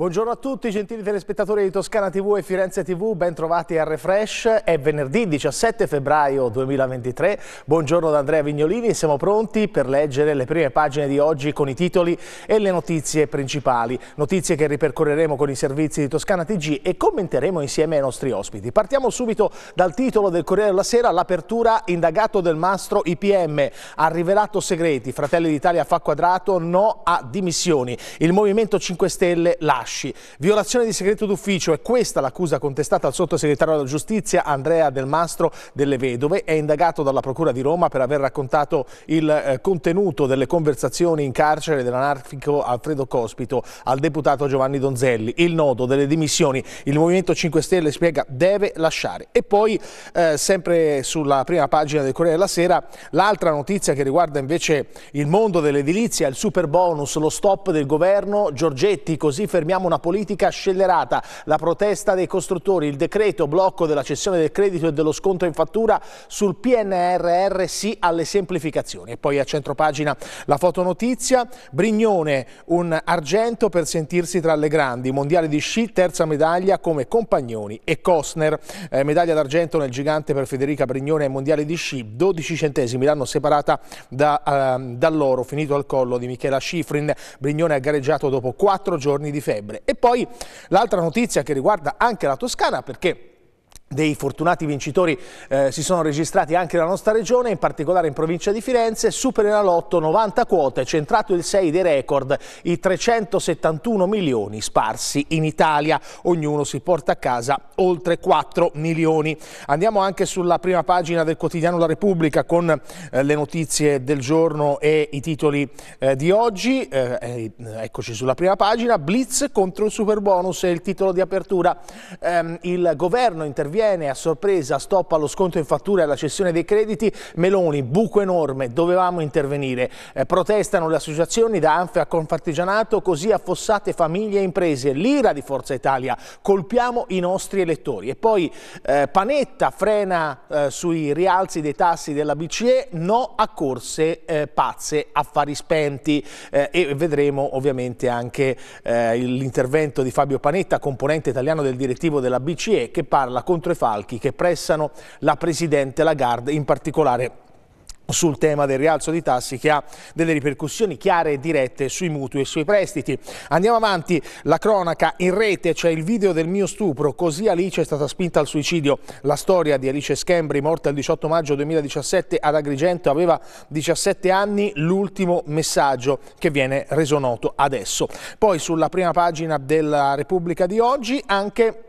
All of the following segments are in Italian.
Buongiorno a tutti, gentili telespettatori di Toscana TV e Firenze TV, ben trovati a Refresh. È venerdì 17 febbraio 2023. Buongiorno da Andrea Vignolini e siamo pronti per leggere le prime pagine di oggi con i titoli e le notizie principali. Notizie che ripercorreremo con i servizi di Toscana TG e commenteremo insieme ai nostri ospiti. Partiamo subito dal titolo del Corriere della Sera, l'apertura indagato del mastro IPM. Ha rivelato segreti, Fratelli d'Italia fa quadrato, no a dimissioni. Il Movimento 5 Stelle lascia. Fasci. Violazione di segreto d'ufficio è questa l'accusa contestata al sottosegretario della giustizia Andrea Del Mastro delle Vedove. È indagato dalla Procura di Roma per aver raccontato il eh, contenuto delle conversazioni in carcere dell'anarchico Alfredo Cospito al deputato Giovanni Donzelli. Il nodo delle dimissioni. Il Movimento 5 Stelle spiega deve lasciare. E poi, eh, sempre sulla prima pagina del Corriere della Sera, l'altra notizia che riguarda invece il mondo dell'edilizia, il super bonus, lo stop del governo Giorgetti, così fermiamo Vogliamo una politica scellerata. La protesta dei costruttori, il decreto blocco della cessione del credito e dello sconto in fattura sul PNRR sì alle semplificazioni. E poi a centropagina la fotonotizia. Brignone, un argento per sentirsi tra le grandi. Mondiale di sci, terza medaglia come Compagnoni e Costner. Eh, medaglia d'argento nel gigante per Federica Brignone ai Mondiali di sci. 12 centesimi l'hanno separata da, eh, dall'oro, finito al collo di Michela Schifrin. Brignone ha gareggiato dopo quattro giorni di febbre settembre. E poi l'altra notizia che riguarda anche la Toscana, perché dei fortunati vincitori eh, si sono registrati anche nella nostra regione, in particolare in provincia di Firenze, Super allotto 90 quote, centrato il 6 dei record, i 371 milioni sparsi in Italia, ognuno si porta a casa oltre 4 milioni. Andiamo anche sulla prima pagina del quotidiano La Repubblica con eh, le notizie del giorno e i titoli eh, di oggi, eh, eh, eccoci sulla prima pagina, Blitz contro il super bonus è il titolo di apertura, ehm, il governo interviene viene a sorpresa, stop allo sconto in fattura e alla cessione dei crediti, Meloni, buco enorme, dovevamo intervenire. Eh, protestano le associazioni da Anfe a Confartigianato, così affossate famiglie e imprese. L'ira di Forza Italia, colpiamo i nostri elettori. E poi eh, Panetta frena eh, sui rialzi dei tassi della BCE, no a corse eh, pazze, affari spenti eh, e vedremo ovviamente anche eh, l'intervento di Fabio Panetta, componente italiano del direttivo della BCE, che parla contro contro falchi che pressano la Presidente Lagarde, in particolare sul tema del rialzo di tassi che ha delle ripercussioni chiare e dirette sui mutui e sui prestiti. Andiamo avanti, la cronaca in rete, c'è cioè il video del mio stupro, così Alice è stata spinta al suicidio. La storia di Alice Schembri, morta il 18 maggio 2017 ad Agrigento, aveva 17 anni, l'ultimo messaggio che viene reso noto adesso. Poi sulla prima pagina della Repubblica di oggi anche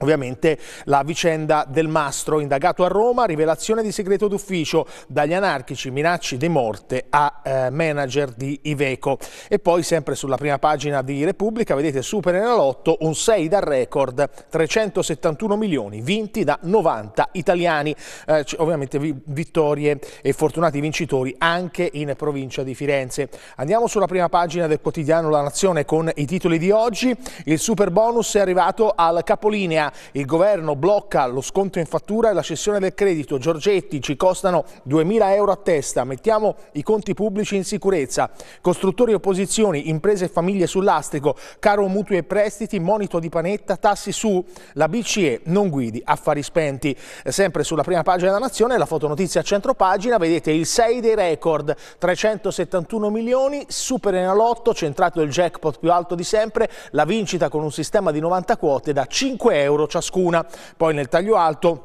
Ovviamente la vicenda del mastro indagato a Roma, rivelazione di segreto d'ufficio dagli anarchici, minacci di morte a eh, manager di Iveco. E poi sempre sulla prima pagina di Repubblica vedete Super Enalotto, un 6 da record, 371 milioni vinti da 90 italiani. Eh, ovviamente vittorie e fortunati vincitori anche in provincia di Firenze. Andiamo sulla prima pagina del quotidiano La Nazione con i titoli di oggi. Il super bonus è arrivato al capolinea il governo blocca lo sconto in fattura e la cessione del credito. Giorgetti ci costano 2.000 euro a testa. Mettiamo i conti pubblici in sicurezza. Costruttori e opposizioni, imprese e famiglie sull'astrico, caro mutui e prestiti, monito di panetta, tassi su. La BCE non guidi, affari spenti. Sempre sulla prima pagina della Nazione, la fotonotizia a centro pagina, vedete il 6 dei record, 371 milioni, super enalotto, centrato il jackpot più alto di sempre, la vincita con un sistema di 90 quote da 5 euro euro ciascuna. Poi nel taglio alto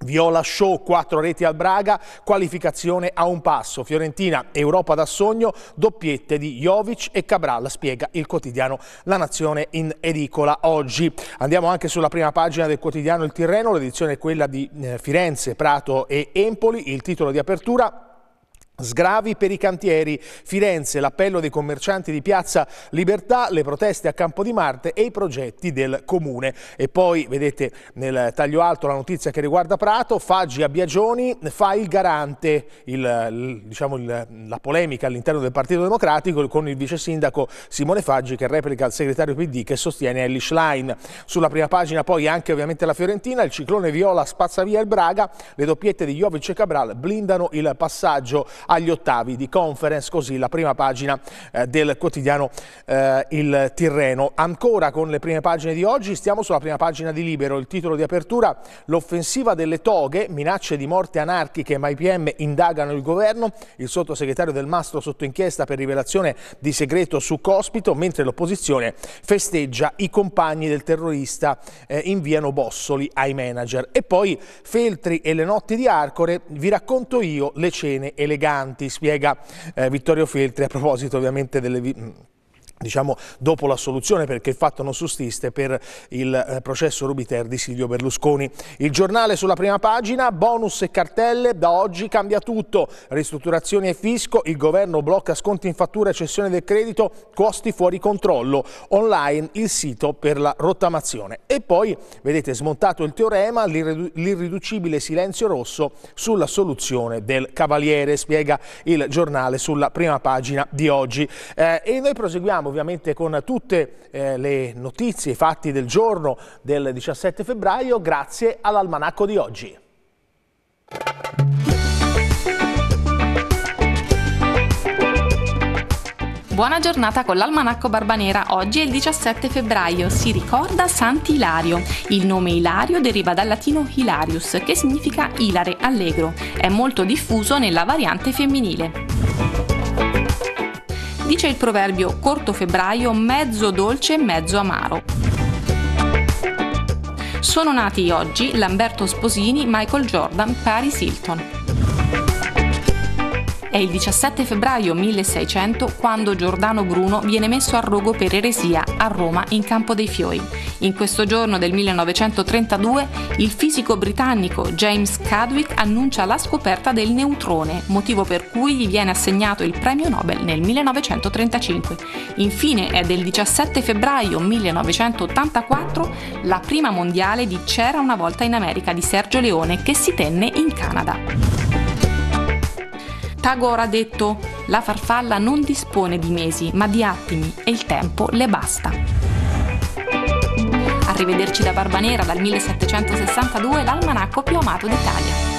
Viola Show, quattro reti al Braga, qualificazione a un passo. Fiorentina, Europa da sogno, doppiette di Jovic e Cabral, spiega il quotidiano La Nazione in edicola oggi. Andiamo anche sulla prima pagina del quotidiano Il Tirreno, l'edizione è quella di eh, Firenze, Prato e Empoli, il titolo di apertura Sgravi per i cantieri, Firenze, l'appello dei commercianti di Piazza Libertà, le proteste a Campo di Marte e i progetti del Comune. E poi vedete nel taglio alto la notizia che riguarda Prato, Faggi a Biagioni fa il garante, il, diciamo, il, la polemica all'interno del Partito Democratico con il vice sindaco Simone Faggi che replica al segretario PD che sostiene Ellie Schlein. Sulla prima pagina poi anche ovviamente la Fiorentina, il ciclone viola spazza via il Braga, le doppiette di Jovic e Cabral blindano il passaggio agli ottavi di conference, così la prima pagina eh, del quotidiano eh, Il Tirreno. Ancora con le prime pagine di oggi, stiamo sulla prima pagina di Libero, il titolo di apertura, l'offensiva delle toghe, minacce di morte anarchiche, ma i PM indagano il governo, il sottosegretario del Mastro sotto inchiesta per rivelazione di segreto su Cospito, mentre l'opposizione festeggia i compagni del terrorista eh, inviano bossoli ai manager. E poi Feltri e le notti di Arcore, vi racconto io le cene eleganti migranti, spiega eh, Vittorio Feltri a proposito ovviamente delle diciamo, dopo la soluzione perché il fatto non sussiste per il eh, processo Rubiter di Silvio Berlusconi. Il giornale sulla prima pagina, bonus e cartelle, da oggi cambia tutto, ristrutturazioni e fisco, il governo blocca sconti in fattura e cessione del credito, costi fuori controllo, online il sito per la rottamazione. E poi, vedete, smontato il teorema, l'irriducibile silenzio rosso sulla soluzione del Cavaliere, spiega il giornale sulla prima pagina di oggi. Eh, e noi proseguiamo ovviamente con tutte eh, le notizie, i fatti del giorno del 17 febbraio grazie all'almanacco di oggi. Buona giornata con l'Almanacco Barbanera. Oggi è il 17 febbraio, si ricorda Sant'Ilario. Il nome Ilario deriva dal latino hilarius, che significa ilare, allegro. È molto diffuso nella variante femminile dice il proverbio corto febbraio, mezzo dolce e mezzo amaro. Sono nati oggi Lamberto Sposini, Michael Jordan, Paris Hilton. È il 17 febbraio 1600 quando Giordano Bruno viene messo a rogo per eresia a Roma in Campo dei Fiori. In questo giorno del 1932 il fisico britannico James Cadwick annuncia la scoperta del neutrone, motivo per cui gli viene assegnato il premio Nobel nel 1935. Infine è del 17 febbraio 1984 la prima mondiale di C'era una volta in America di Sergio Leone che si tenne in Canada. Pitagora ha detto la farfalla non dispone di mesi ma di attimi e il tempo le basta. Arrivederci da Barbanera dal 1762 l'almanacco più amato d'Italia.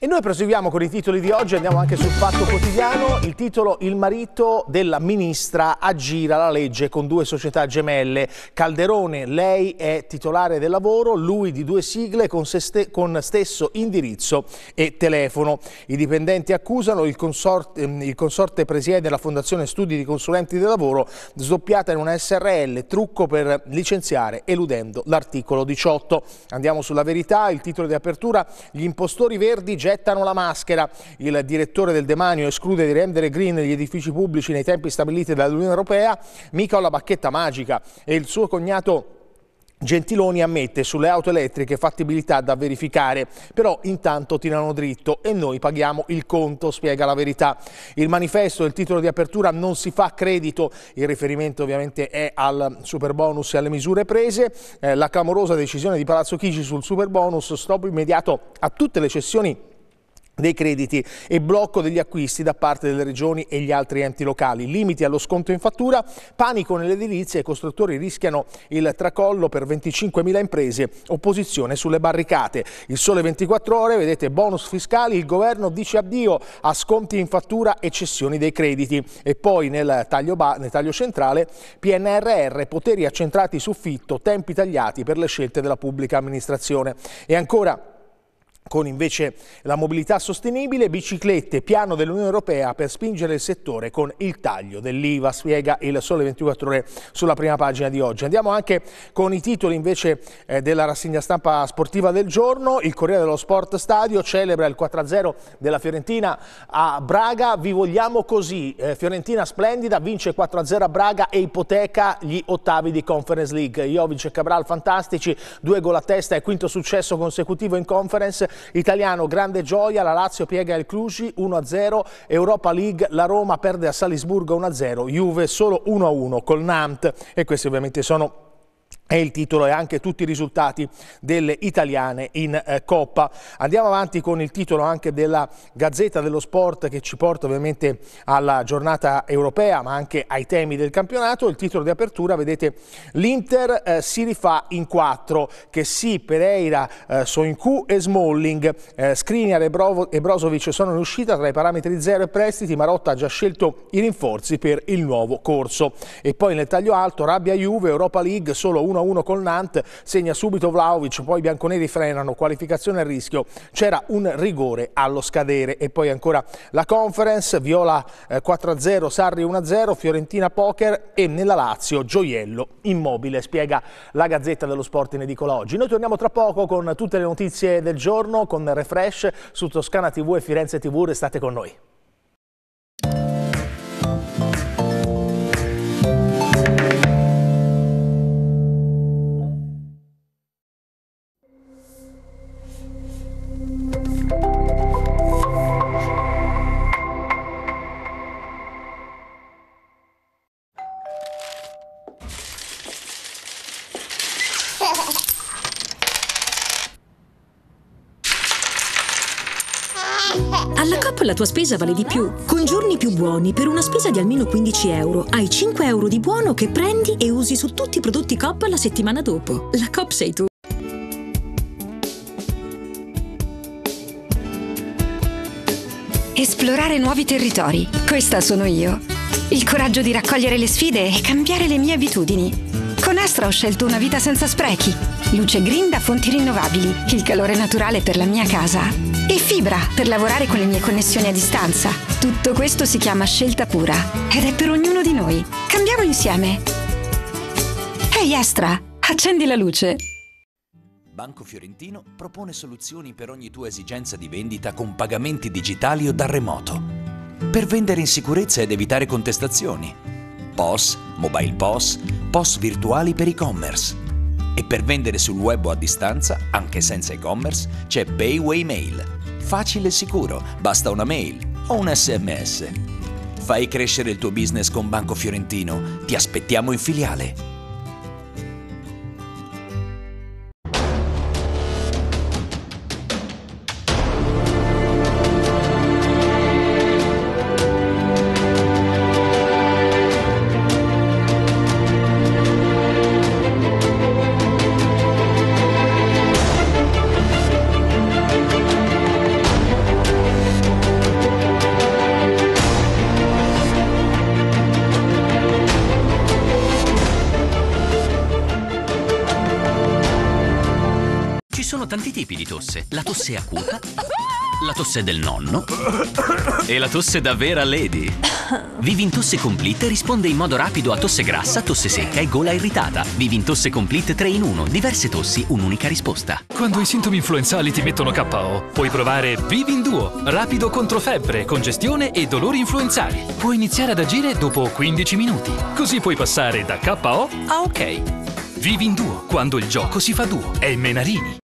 E noi proseguiamo con i titoli di oggi, andiamo anche sul Fatto Quotidiano, il titolo Il marito della ministra aggira la legge con due società gemelle. Calderone, lei è titolare del lavoro, lui di due sigle con, ste con stesso indirizzo e telefono. I dipendenti accusano, il consorte, il consorte presiede la Fondazione Studi di Consulenti del Lavoro, sdoppiata in una SRL, trucco per licenziare eludendo l'articolo 18. Andiamo sulla verità, il titolo di apertura, gli impostori verdi gettano la maschera. Il direttore del demanio esclude di rendere green gli edifici pubblici nei tempi stabiliti dall'Unione Europea, mica ho la bacchetta magica e il suo cognato Gentiloni ammette sulle auto elettriche fattibilità da verificare, però intanto tirano dritto e noi paghiamo il conto, spiega la verità. Il manifesto il titolo di apertura non si fa credito, il riferimento ovviamente è al super bonus e alle misure prese, eh, la clamorosa decisione di Palazzo Chigi sul super bonus, stop immediato a tutte le cessioni dei crediti e blocco degli acquisti da parte delle regioni e gli altri enti locali, limiti allo sconto in fattura, panico nell'edilizia, i costruttori rischiano il tracollo per 25.000 imprese, opposizione sulle barricate. Il sole 24 ore, vedete bonus fiscali, il governo dice addio a sconti in fattura e cessioni dei crediti e poi nel taglio, nel taglio centrale PNRR, poteri accentrati su fitto, tempi tagliati per le scelte della pubblica amministrazione. E ancora con invece la mobilità sostenibile, biciclette, piano dell'Unione Europea per spingere il settore con il taglio dell'IVA, spiega il Sole 24 Ore sulla prima pagina di oggi. Andiamo anche con i titoli invece eh, della rassegna stampa sportiva del giorno, il Corriere dello Sport Stadio celebra il 4-0 della Fiorentina a Braga, vi vogliamo così, eh, Fiorentina splendida, vince 4-0 a Braga e ipoteca gli ottavi di Conference League, Jovic e Cabral fantastici, due gol a testa e quinto successo consecutivo in Conference, Italiano, grande gioia, la Lazio piega il Cluj 1-0, Europa League, la Roma perde a Salisburgo 1-0, Juve solo 1-1 col Nantes e questi ovviamente sono è il titolo e anche tutti i risultati delle italiane in eh, Coppa. Andiamo avanti con il titolo anche della Gazzetta dello Sport che ci porta ovviamente alla giornata europea ma anche ai temi del campionato. Il titolo di apertura, vedete, l'Inter eh, si rifà in quattro, che sì, Pereira, eh, Soinku e Smalling, eh, Skriniar e, Brovo, e Brozovic sono in uscita tra i parametri zero e prestiti, Marotta ha già scelto i rinforzi per il nuovo corso. E poi nel taglio alto, Rabbia Juve, Europa League, solo uno 1-1 col Nantes, segna subito Vlaovic, poi i bianconeri frenano, qualificazione a rischio, c'era un rigore allo scadere e poi ancora la conference, Viola 4-0, eh, Sarri 1-0, Fiorentina Poker e nella Lazio Gioiello Immobile, spiega la Gazzetta dello Sport in edicola oggi. Noi torniamo tra poco con tutte le notizie del giorno, con Refresh su Toscana TV e Firenze TV, restate con noi. la tua spesa vale di più. Con giorni più buoni, per una spesa di almeno 15 euro, hai 5 euro di buono che prendi e usi su tutti i prodotti COP la settimana dopo. La COP sei tu. Esplorare nuovi territori. Questa sono io. Il coraggio di raccogliere le sfide e cambiare le mie abitudini. Con Astra ho scelto una vita senza sprechi. Luce green da fonti rinnovabili. Il calore naturale per la mia casa e fibra per lavorare con le mie connessioni a distanza. Tutto questo si chiama scelta pura ed è per ognuno di noi. Cambiamo insieme. Ehi hey Astra, accendi la luce. Banco Fiorentino propone soluzioni per ogni tua esigenza di vendita con pagamenti digitali o da remoto. Per vendere in sicurezza ed evitare contestazioni. POS, mobile POS, POS virtuali per e-commerce. E per vendere sul web o a distanza, anche senza e-commerce, c'è Payway Mail Facile e sicuro, basta una mail o un sms. Fai crescere il tuo business con Banco Fiorentino, ti aspettiamo in filiale. tosse acuta, la tosse del nonno e la tosse da vera lady. Tosse Complete risponde in modo rapido a tosse grassa, tosse secca e gola irritata. Tosse Complete 3 in 1, diverse tossi, un'unica risposta. Quando i sintomi influenzali ti mettono KO, puoi provare Vivin Duo, rapido contro febbre, congestione e dolori influenzali. Puoi iniziare ad agire dopo 15 minuti. Così puoi passare da KO a OK. Vivi in Duo, quando il gioco si fa duo. È Menarini.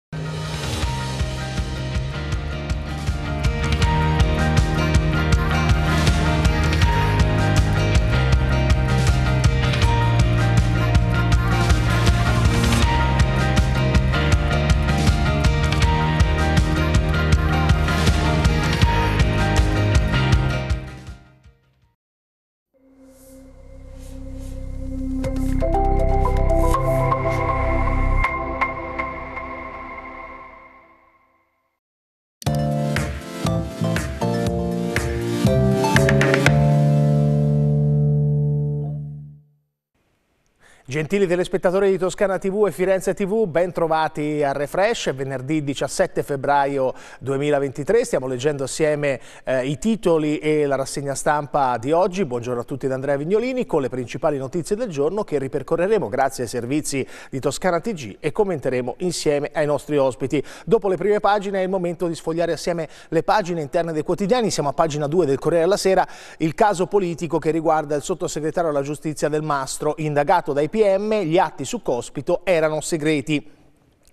Gentili telespettatori di Toscana TV e Firenze TV, ben trovati a Refresh, venerdì 17 febbraio 2023, stiamo leggendo assieme eh, i titoli e la rassegna stampa di oggi. Buongiorno a tutti da Andrea Vignolini con le principali notizie del giorno che ripercorreremo grazie ai servizi di Toscana TG e commenteremo insieme ai nostri ospiti. Dopo le prime pagine è il momento di sfogliare assieme le pagine interne dei quotidiani, siamo a pagina 2 del Corriere della Sera, il caso politico che riguarda il sottosegretario alla giustizia del Mastro, indagato dai PM PM gli atti su Cospito erano segreti.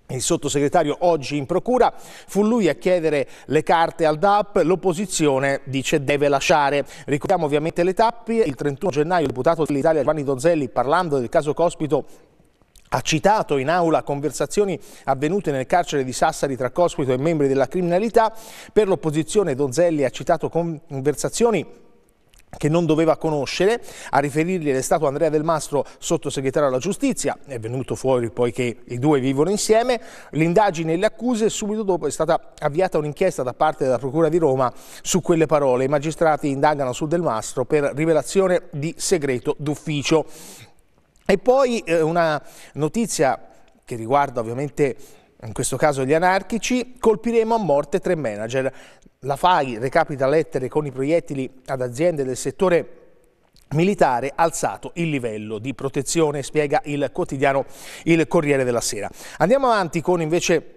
Il sottosegretario oggi in procura fu lui a chiedere le carte al DAP, l'opposizione dice deve lasciare. Ricordiamo ovviamente le tappe, il 31 gennaio il deputato dell'Italia Giovanni Donzelli parlando del caso Cospito ha citato in aula conversazioni avvenute nel carcere di Sassari tra Cospito e membri della criminalità, per l'opposizione Donzelli ha citato conversazioni che non doveva conoscere, a riferirgli è stato Andrea Del Mastro, sottosegretario alla giustizia, è venuto fuori poi che i due vivono insieme, l'indagine e le accuse, subito dopo è stata avviata un'inchiesta da parte della Procura di Roma su quelle parole, i magistrati indagano su Del Mastro per rivelazione di segreto d'ufficio. E poi eh, una notizia che riguarda ovviamente in questo caso gli anarchici, colpiremo a morte tre manager. La FAI recapita lettere con i proiettili ad aziende del settore militare alzato il livello di protezione, spiega il quotidiano Il Corriere della Sera. Andiamo avanti con invece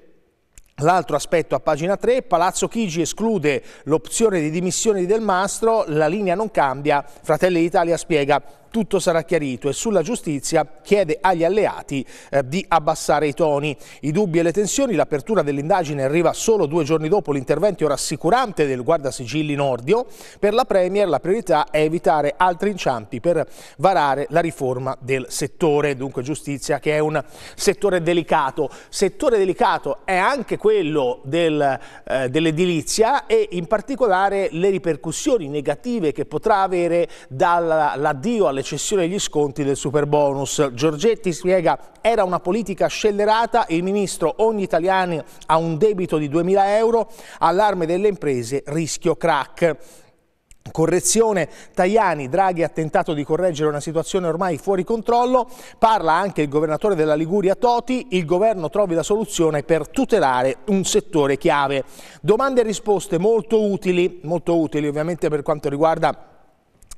L'altro aspetto a pagina 3, Palazzo Chigi esclude l'opzione di dimissione di Del Mastro, la linea non cambia, Fratelli d'Italia spiega tutto sarà chiarito e sulla giustizia chiede agli alleati eh, di abbassare i toni. I dubbi e le tensioni, l'apertura dell'indagine arriva solo due giorni dopo l'intervento rassicurante del guardasigilli Nordio. Per la Premier la priorità è evitare altri inciampi per varare la riforma del settore, dunque giustizia che è un settore delicato. Settore delicato è anche quello del, eh, dell'edilizia e in particolare le ripercussioni negative che potrà avere dall'addio alle cessione degli sconti del super bonus. Giorgetti spiega era una politica scellerata, il ministro ogni italiano ha un debito di 2.000 euro, allarme delle imprese, rischio crack. Correzione, Tajani, Draghi ha tentato di correggere una situazione ormai fuori controllo, parla anche il governatore della Liguria Toti, il governo trovi la soluzione per tutelare un settore chiave. Domande e risposte molto utili, molto utili ovviamente per quanto riguarda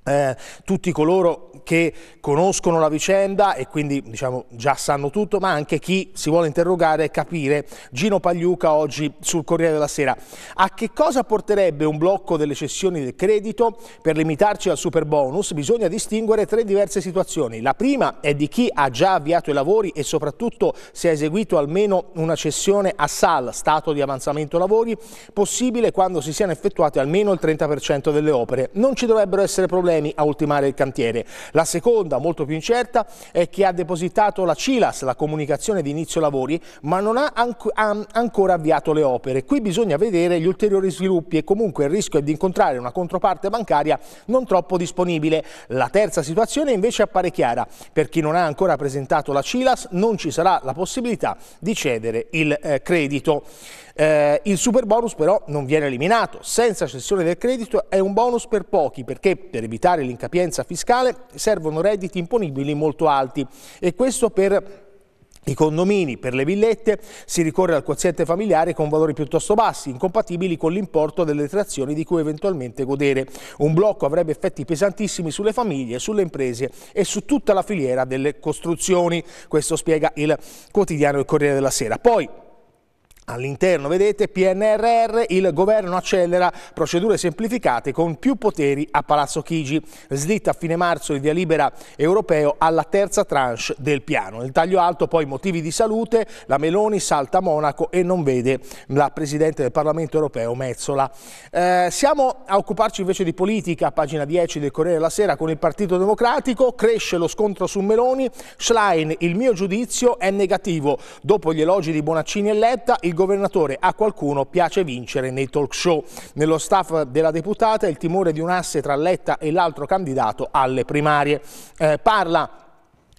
eh, tutti coloro che conoscono la vicenda e quindi diciamo, già sanno tutto, ma anche chi si vuole interrogare e capire. Gino Pagliuca oggi sul Corriere della Sera. A che cosa porterebbe un blocco delle cessioni del credito? Per limitarci al super bonus bisogna distinguere tre diverse situazioni. La prima è di chi ha già avviato i lavori e soprattutto se ha eseguito almeno una cessione a SAL, stato di avanzamento lavori, possibile quando si siano effettuate almeno il 30% delle opere. Non ci dovrebbero essere problemi problemi a ultimare il cantiere. La seconda, molto più incerta, è che ha depositato la CILAS, la comunicazione di inizio lavori, ma non ha, anco, ha ancora avviato le opere. Qui bisogna vedere gli ulteriori sviluppi e comunque il rischio è di incontrare una controparte bancaria non troppo disponibile. La terza situazione invece appare chiara. Per chi non ha ancora presentato la CILAS non ci sarà la possibilità di cedere il eh, credito. Eh, il super bonus però non viene eliminato, senza cessione del credito è un bonus per pochi perché per evitare l'incapienza fiscale servono redditi imponibili molto alti e questo per i condomini per le villette si ricorre al quoziente familiare con valori piuttosto bassi, incompatibili con l'importo delle detrazioni di cui eventualmente godere. Un blocco avrebbe effetti pesantissimi sulle famiglie, sulle imprese e su tutta la filiera delle costruzioni. Questo spiega il quotidiano Il Corriere della Sera. Poi All'interno, vedete, PNRR, il governo accelera procedure semplificate con più poteri a Palazzo Chigi. Slitta a fine marzo il via libera europeo alla terza tranche del piano. Nel taglio alto poi motivi di salute, la Meloni salta Monaco e non vede la Presidente del Parlamento europeo Mezzola. Eh, siamo a occuparci invece di politica, pagina 10 del Corriere della Sera con il Partito Democratico, cresce lo scontro su Meloni, Schlein, il mio giudizio è negativo. Dopo gli elogi di Bonaccini e Letta, il governatore a qualcuno piace vincere nei talk show. Nello staff della deputata il timore di un asse tra Letta e l'altro candidato alle primarie. Eh, parla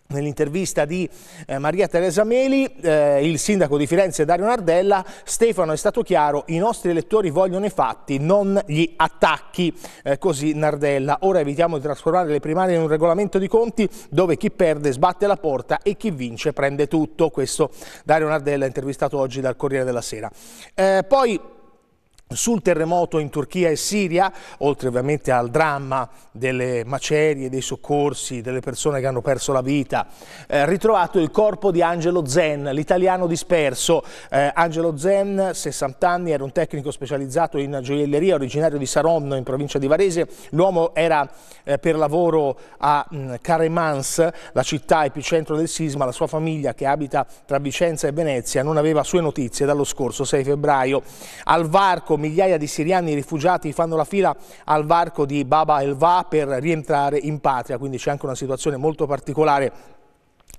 Nell'intervista di eh, Maria Teresa Meli, eh, il sindaco di Firenze Dario Nardella, Stefano è stato chiaro, i nostri elettori vogliono i fatti, non gli attacchi, eh, così Nardella. Ora evitiamo di trasformare le primarie in un regolamento di conti dove chi perde sbatte la porta e chi vince prende tutto. Questo Dario Nardella intervistato oggi dal Corriere della Sera. Eh, poi sul terremoto in Turchia e Siria, oltre ovviamente al dramma delle macerie, dei soccorsi, delle persone che hanno perso la vita, eh, ritrovato il corpo di Angelo Zen, l'italiano disperso. Eh, Angelo Zen, 60 anni, era un tecnico specializzato in gioielleria, originario di Saronno in provincia di Varese. L'uomo era eh, per lavoro a mh, mm, Caremans, la città epicentro del sisma. La sua famiglia, che abita tra Vicenza e Venezia, non aveva sue notizie dallo scorso 6 febbraio. Al varco migliaia di siriani rifugiati fanno la fila al varco di Baba El-Va per rientrare in patria, quindi c'è anche una situazione molto particolare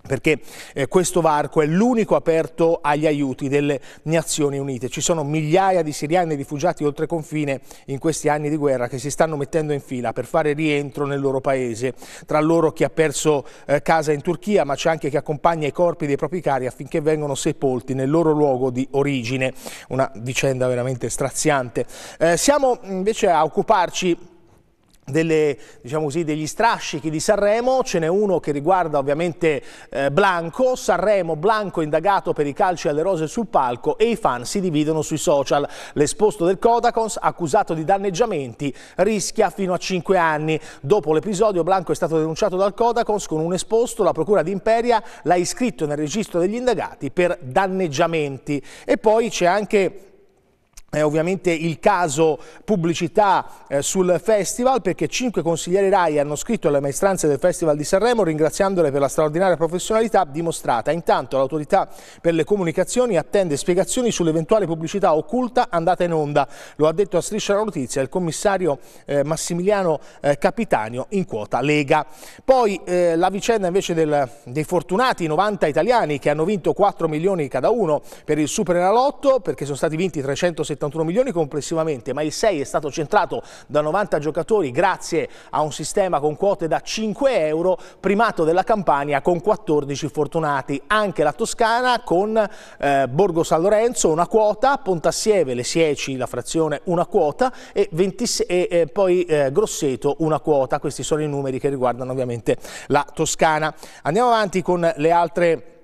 perché eh, questo varco è l'unico aperto agli aiuti delle Nazioni Unite. Ci sono migliaia di siriani rifugiati oltre confine in questi anni di guerra che si stanno mettendo in fila per fare rientro nel loro paese, tra loro chi ha perso eh, casa in Turchia, ma c'è anche chi accompagna i corpi dei propri cari affinché vengano sepolti nel loro luogo di origine. Una vicenda veramente straziante. Eh, siamo invece a occuparci delle, diciamo così, degli strascichi di Sanremo, ce n'è uno che riguarda ovviamente eh, Blanco, Sanremo Blanco indagato per i calci alle rose sul palco e i fan si dividono sui social. L'esposto del Codacons, accusato di danneggiamenti, rischia fino a 5 anni. Dopo l'episodio Blanco è stato denunciato dal Codacons con un esposto, la procura di Imperia l'ha iscritto nel registro degli indagati per danneggiamenti. E poi c'è anche è eh, ovviamente il caso pubblicità eh, sul festival perché cinque consiglieri RAI hanno scritto alle maestranze del Festival di Sanremo ringraziandole per la straordinaria professionalità dimostrata. Intanto l'autorità per le comunicazioni attende spiegazioni sull'eventuale pubblicità occulta andata in onda. Lo ha detto a Striscia la Notizia il commissario eh, Massimiliano eh, Capitanio in quota Lega. Poi eh, la vicenda invece del, dei fortunati 90 italiani che hanno vinto 4 milioni cada uno per il Super Enalotto perché sono stati vinti 370 71 milioni complessivamente, ma il 6 è stato centrato da 90 giocatori grazie a un sistema con quote da 5 euro, primato della Campania con 14 fortunati, anche la Toscana con eh, Borgo San Lorenzo una quota, Pontassieve, Le Sieci, la frazione una quota e, 20, e eh, poi eh, Grosseto una quota, questi sono i numeri che riguardano ovviamente la Toscana. Andiamo avanti con le altre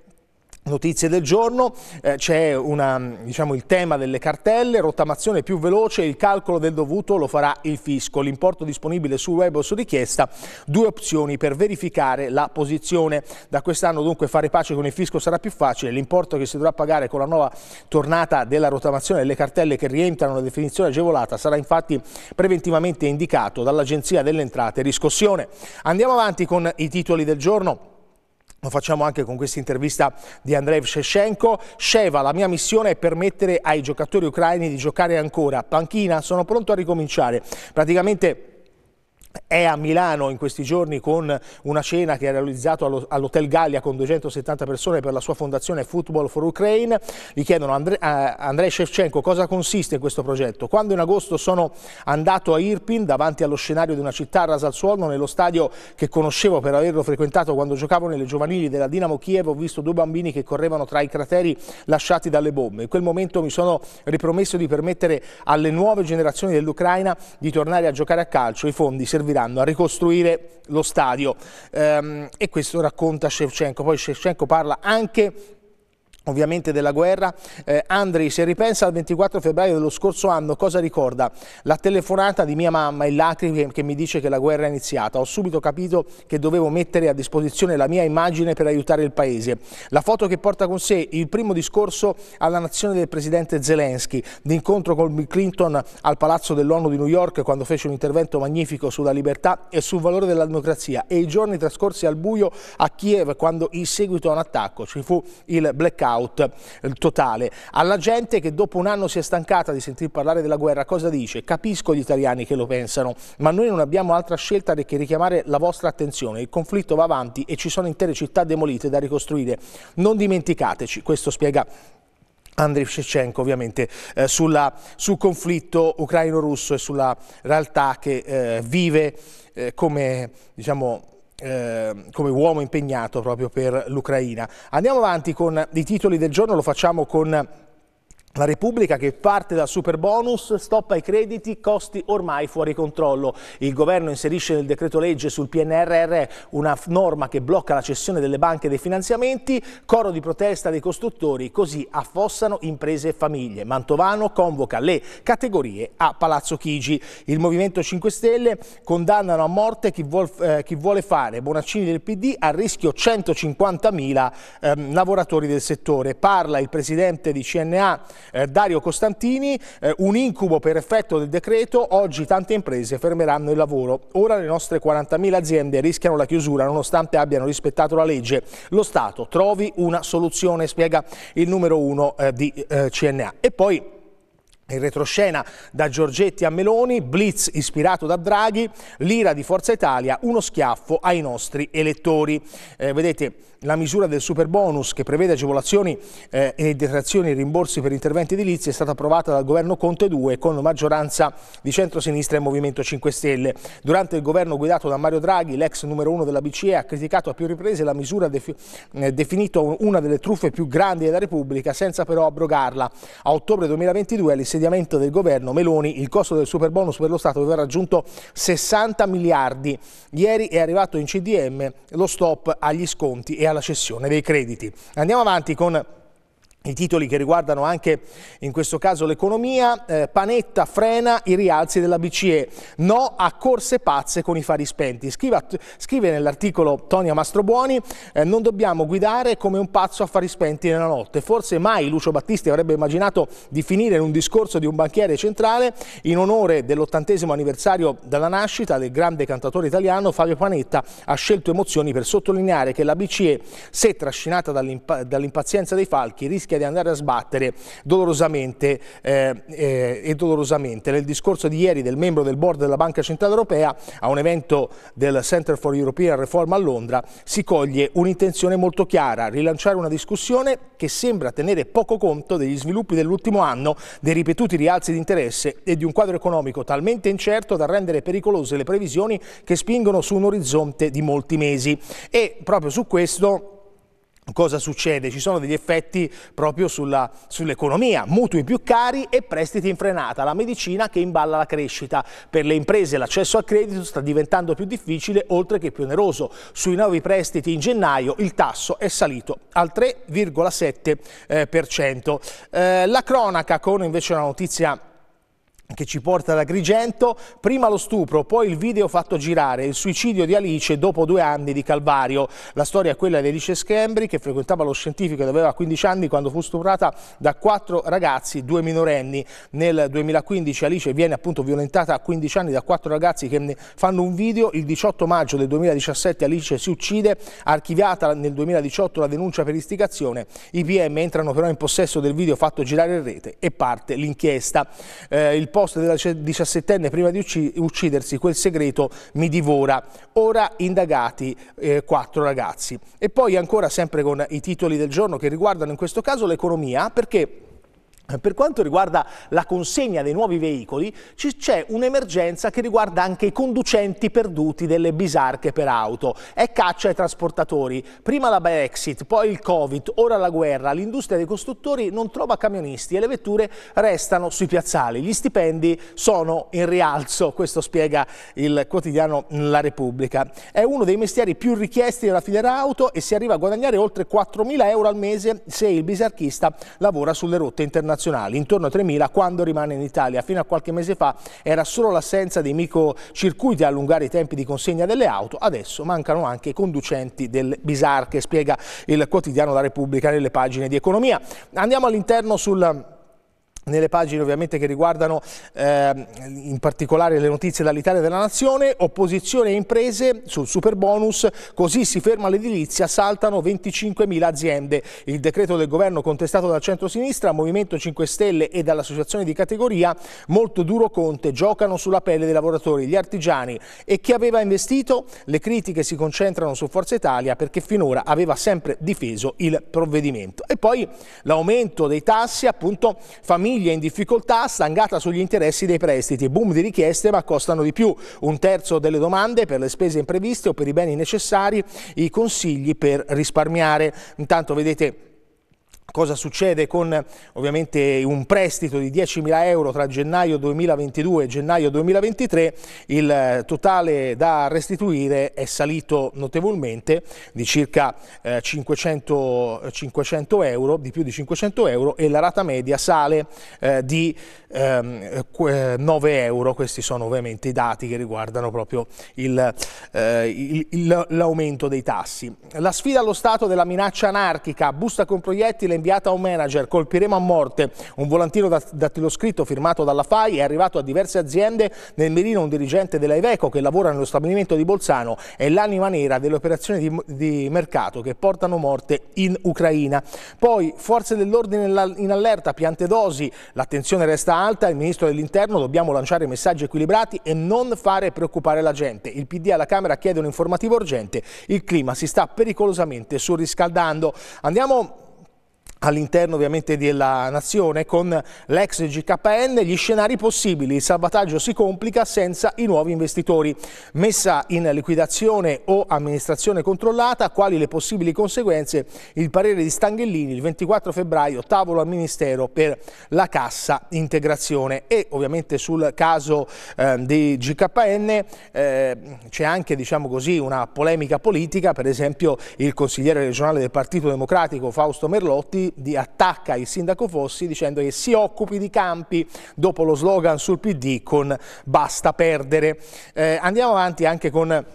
Notizie del giorno, eh, c'è diciamo, il tema delle cartelle, rottamazione più veloce, il calcolo del dovuto lo farà il fisco, l'importo disponibile sul web o su richiesta, due opzioni per verificare la posizione. Da quest'anno dunque fare pace con il fisco sarà più facile, l'importo che si dovrà pagare con la nuova tornata della rottamazione delle cartelle che rientrano nella definizione agevolata sarà infatti preventivamente indicato dall'Agenzia delle Entrate e Riscossione. Andiamo avanti con i titoli del giorno. Lo facciamo anche con questa intervista di Andrei Shevchenko. Sheva, la mia missione è permettere ai giocatori ucraini di giocare ancora. Panchina, sono pronto a ricominciare. Praticamente è a Milano in questi giorni con una cena che ha realizzato all'Hotel Gallia con 270 persone per la sua fondazione Football for Ukraine. Gli chiedono a Andrei Shevchenko cosa consiste questo progetto. Quando in agosto sono andato a Irpin davanti allo scenario di una città rasa al suolo, nello stadio che conoscevo per averlo frequentato quando giocavo nelle giovanili della Dinamo Kiev, ho visto due bambini che correvano tra i crateri lasciati dalle bombe. In quel momento mi sono ripromesso di permettere alle nuove generazioni dell'Ucraina di tornare a giocare a calcio. I fondi serviranno serviranno a ricostruire lo stadio. Ehm, e questo racconta Shevchenko. Poi Shevchenko parla anche ovviamente della guerra. Eh, Andri, se ripensa al 24 febbraio dello scorso anno, cosa ricorda? La telefonata di mia mamma in lacrime che, mi dice che la guerra è iniziata. Ho subito capito che dovevo mettere a disposizione la mia immagine per aiutare il paese. La foto che porta con sé il primo discorso alla nazione del presidente Zelensky, l'incontro con Bill Clinton al palazzo dell'ONU di New York quando fece un intervento magnifico sulla libertà e sul valore della democrazia e i giorni trascorsi al buio a Kiev quando in seguito a un attacco ci fu il blackout blackout eh, totale. Alla gente che dopo un anno si è stancata di sentir parlare della guerra, cosa dice? Capisco gli italiani che lo pensano, ma noi non abbiamo altra scelta che richiamare la vostra attenzione. Il conflitto va avanti e ci sono intere città demolite da ricostruire. Non dimenticateci, questo spiega Andriy Shevchenko ovviamente eh, sulla, sul conflitto ucraino-russo e sulla realtà che eh, vive eh, come diciamo, Ehm, come uomo impegnato proprio per l'Ucraina. Andiamo avanti con i titoli del giorno, lo facciamo con la Repubblica che parte dal super bonus, stoppa i crediti, costi ormai fuori controllo. Il governo inserisce nel decreto legge sul PNRR una norma che blocca la cessione delle banche dei finanziamenti, coro di protesta dei costruttori, così affossano imprese e famiglie. Mantovano convoca le categorie a Palazzo Chigi. Il Movimento 5 Stelle condannano a morte chi, vuol, eh, chi vuole fare Bonaccini del PD a rischio 150.000 eh, lavoratori del settore. Parla il presidente di CNA eh, Dario Costantini, eh, un incubo per effetto del decreto, oggi tante imprese fermeranno il lavoro. Ora le nostre 40.000 aziende rischiano la chiusura nonostante abbiano rispettato la legge. Lo Stato trovi una soluzione, spiega il numero uno eh, di eh, CNA. E poi in retroscena da Giorgetti a Meloni, blitz ispirato da Draghi, l'ira di Forza Italia, uno schiaffo ai nostri elettori. Eh, vedete, la misura del super bonus che prevede agevolazioni eh, e detrazioni e rimborsi per interventi edilizi è stata approvata dal governo Conte 2 con maggioranza di centrosinistra e Movimento 5 Stelle. Durante il governo guidato da Mario Draghi, l'ex numero uno della BCE ha criticato a più riprese la misura defi eh, definita una delle truffe più grandi della Repubblica senza però abrogarla. A ottobre 2022 all'insediamento del governo Meloni il costo del super bonus per lo Stato aveva raggiunto 60 miliardi. Ieri è arrivato in CDM lo stop agli sconti e a alla cessione dei crediti. Andiamo avanti con i titoli che riguardano anche in questo caso l'economia, eh, Panetta frena i rialzi della BCE, no a corse pazze con i fari spenti. Scriva, scrive nell'articolo Tonia Mastrobuoni, eh, non dobbiamo guidare come un pazzo a fari spenti nella notte. Forse mai Lucio Battisti avrebbe immaginato di finire in un discorso di un banchiere centrale in onore dell'ottantesimo anniversario della nascita del grande cantatore italiano Fabio Panetta ha scelto emozioni per sottolineare che la BCE, se trascinata dall'impazienza dei falchi, rischia rischia di andare a sbattere dolorosamente eh, eh, e dolorosamente. Nel discorso di ieri del membro del board della Banca Centrale Europea a un evento del Center for European Reform a Londra si coglie un'intenzione molto chiara, rilanciare una discussione che sembra tenere poco conto degli sviluppi dell'ultimo anno, dei ripetuti rialzi di interesse e di un quadro economico talmente incerto da rendere pericolose le previsioni che spingono su un orizzonte di molti mesi. E proprio su questo cosa succede? Ci sono degli effetti proprio sull'economia, sull mutui più cari e prestiti in frenata, la medicina che imballa la crescita. Per le imprese l'accesso al credito sta diventando più difficile oltre che più oneroso. Sui nuovi prestiti in gennaio il tasso è salito al 3,7%. Eh, eh, la cronaca con invece una notizia che ci porta da Grigento, prima lo stupro, poi il video fatto girare, il suicidio di Alice dopo due anni di calvario. La storia è quella di Alice Schembri che frequentava lo scientifico ed aveva 15 anni quando fu stuprata da quattro ragazzi, due minorenni. Nel 2015 Alice viene appunto violentata a 15 anni da quattro ragazzi che ne fanno un video. Il 18 maggio del 2017 Alice si uccide, archiviata nel 2018 la denuncia per istigazione. I PM entrano però in possesso del video fatto girare in rete e parte l'inchiesta. Eh, posto della diciassettenne prima di uccidersi, quel segreto mi divora. Ora indagati eh, quattro ragazzi. E poi ancora sempre con i titoli del giorno che riguardano in questo caso l'economia, perché per quanto riguarda la consegna dei nuovi veicoli, c'è un'emergenza che riguarda anche i conducenti perduti delle bisarche per auto. È caccia ai trasportatori. Prima la Brexit, poi il Covid, ora la guerra. L'industria dei costruttori non trova camionisti e le vetture restano sui piazzali. Gli stipendi sono in rialzo, questo spiega il quotidiano La Repubblica. È uno dei mestieri più richiesti della filiera auto e si arriva a guadagnare oltre 4.000 euro al mese se il bisarchista lavora sulle rotte internazionali internazionali, intorno a 3.000 quando rimane in Italia. Fino a qualche mese fa era solo l'assenza dei microcircuiti a allungare i tempi di consegna delle auto, adesso mancano anche i conducenti del Bisar, che spiega il quotidiano La Repubblica nelle pagine di economia. Andiamo all'interno sul nelle pagine ovviamente che riguardano eh, in particolare le notizie dall'Italia della Nazione, opposizione e imprese sul super bonus, così si ferma l'edilizia, saltano 25.000 aziende. Il decreto del governo contestato dal centro-sinistra, Movimento 5 Stelle e dall'associazione di categoria, molto duro Conte, giocano sulla pelle dei lavoratori, gli artigiani e chi aveva investito? Le critiche si concentrano su Forza Italia perché finora aveva sempre difeso il provvedimento. E poi l'aumento dei tassi, appunto famiglia famiglie in difficoltà, stangata sugli interessi dei prestiti, boom di richieste ma costano di più, un terzo delle domande per le spese impreviste o per i beni necessari, i consigli per risparmiare. Intanto vedete cosa succede con ovviamente un prestito di 10.000 euro tra gennaio 2022 e gennaio 2023, il eh, totale da restituire è salito notevolmente di circa 500, eh, 500 euro, di più di 500 euro e la rata media sale eh, di 9 ehm, euro, questi sono ovviamente i dati che riguardano proprio l'aumento dei tassi. La sfida allo Stato della minaccia anarchica, busta con proiettili l'email inviata a un manager, colpiremo a morte. Un volantino dattiloscritto firmato dalla FAI è arrivato a diverse aziende, nel mirino un dirigente della Iveco che lavora nello stabilimento di Bolzano è l'anima nera delle operazioni di, di mercato che portano morte in Ucraina. Poi forze dell'ordine in allerta, piante dosi, l'attenzione resta alta, il ministro dell'interno dobbiamo lanciare messaggi equilibrati e non fare preoccupare la gente. Il PD alla Camera chiede un'informativa urgente, il clima si sta pericolosamente surriscaldando. Andiamo all'interno ovviamente della nazione con l'ex GKN gli scenari possibili, il salvataggio si complica senza i nuovi investitori messa in liquidazione o amministrazione controllata, quali le possibili conseguenze il parere di Stanghellini il 24 febbraio tavolo al Ministero per la cassa integrazione e ovviamente sul caso eh, di GKN eh, c'è anche diciamo così una polemica politica per esempio il consigliere regionale del Partito Democratico Fausto Merlotti di attacca il sindaco Fossi dicendo che si occupi di campi dopo lo slogan sul PD con basta perdere. Eh, andiamo avanti anche con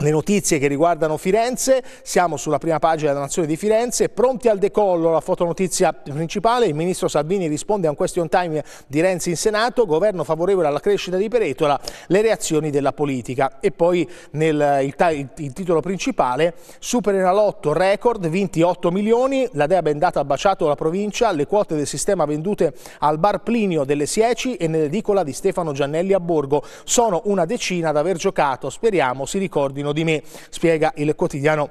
le notizie che riguardano Firenze, siamo sulla prima pagina della Nazione di Firenze, pronti al decollo, la fotonotizia principale, il ministro Salvini risponde a un question time di Renzi in Senato, governo favorevole alla crescita di Peretola, le reazioni della politica. E poi nel, il, il, il titolo principale, supererà l'otto record, vinti 8 milioni, la Dea Bendata ha baciato la provincia, le quote del sistema vendute al bar Plinio delle Sieci e nell'edicola di Stefano Giannelli a Borgo. Sono una decina ad aver giocato, speriamo si ricordino meno di me, spiega il quotidiano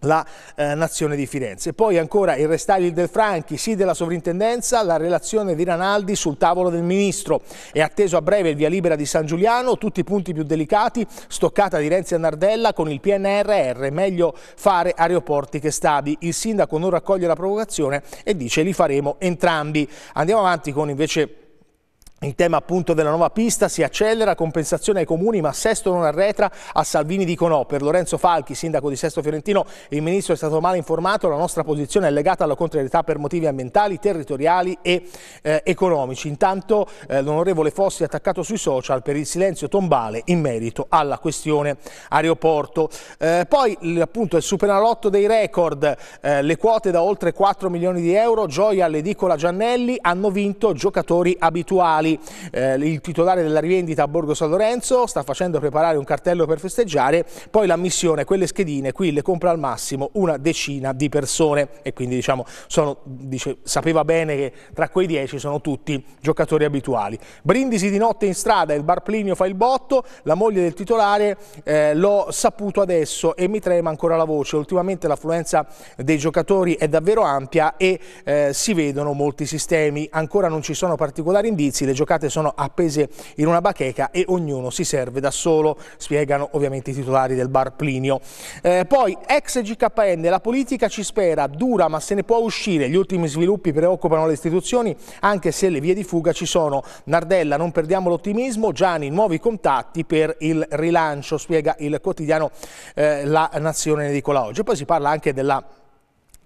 la eh, nazione di Firenze. Poi ancora il restyle del Franchi, sì della sovrintendenza, la relazione di Ranaldi sul tavolo del ministro. È atteso a breve il via libera di San Giuliano, tutti i punti più delicati, stoccata di Renzi a Nardella con il PNRR, meglio fare aeroporti che stadi. Il sindaco non raccoglie la provocazione e dice li faremo entrambi. Andiamo avanti con invece il tema appunto della nuova pista si accelera, compensazione ai comuni, ma Sesto non arretra, a Salvini dico no. Per Lorenzo Falchi, sindaco di Sesto Fiorentino, il ministro è stato male informato, la nostra posizione è legata alla contrarietà per motivi ambientali, territoriali e eh, economici. Intanto eh, l'onorevole Fossi è attaccato sui social per il silenzio tombale in merito alla questione aeroporto. Eh, poi appunto il superalotto dei record, eh, le quote da oltre 4 milioni di euro, gioia all'edicola Giannelli, hanno vinto giocatori abituali eh, il titolare della rivendita a Borgo San Lorenzo, sta facendo preparare un cartello per festeggiare, poi l'ammissione, quelle schedine, qui le compra al massimo una decina di persone e quindi diciamo, sono, dice, sapeva bene che tra quei dieci sono tutti giocatori abituali. Brindisi di notte in strada, il bar Plinio fa il botto, la moglie del titolare eh, l'ho saputo adesso e mi trema ancora la voce, ultimamente l'affluenza dei giocatori è davvero ampia e eh, si vedono molti sistemi, ancora non ci sono particolari indizi, le giocate sono appese in una bacheca e ognuno si serve da solo, spiegano ovviamente i titolari del bar Plinio. Eh, poi ex GKN, la politica ci spera, dura ma se ne può uscire, gli ultimi sviluppi preoccupano le istituzioni anche se le vie di fuga ci sono. Nardella, non perdiamo l'ottimismo, Gianni, nuovi contatti per il rilancio, spiega il quotidiano eh, La Nazione Nicola oggi. Poi si parla anche della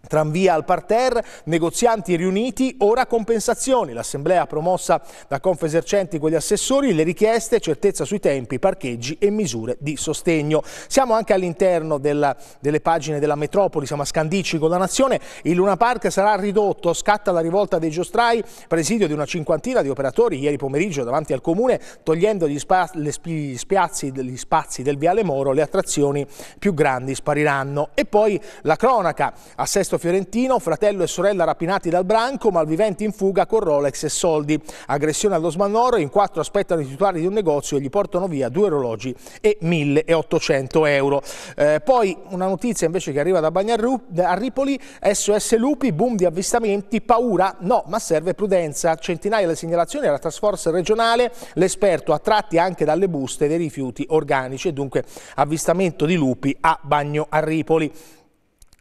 Tranvia al parterre, negozianti riuniti, ora compensazioni. L'assemblea promossa da Confesercenti con gli assessori, le richieste, certezza sui tempi, parcheggi e misure di sostegno. Siamo anche all'interno delle pagine della metropoli, siamo a Scandici con la Nazione. Il Luna Park sarà ridotto, scatta la rivolta dei giostrai, presidio di una cinquantina di operatori ieri pomeriggio davanti al Comune, togliendo gli, spa, gli spiazzi, gli spazi del Viale Moro, le attrazioni più grandi spariranno. E poi la cronaca, a Sesto Nell'arresto fiorentino, fratello e sorella rapinati dal branco, malviventi in fuga con Rolex e soldi. Aggressione allo smannoro, in quattro aspettano i titolari di un negozio e gli portano via due orologi e 1.800 euro. Eh, poi una notizia invece che arriva da Bagnarru, a Ripoli, SOS Lupi, boom di avvistamenti, paura? No, ma serve prudenza. Centinaia di segnalazioni alla task force regionale, l'esperto a tratti anche dalle buste dei rifiuti organici e dunque avvistamento di lupi a Bagno a Ripoli.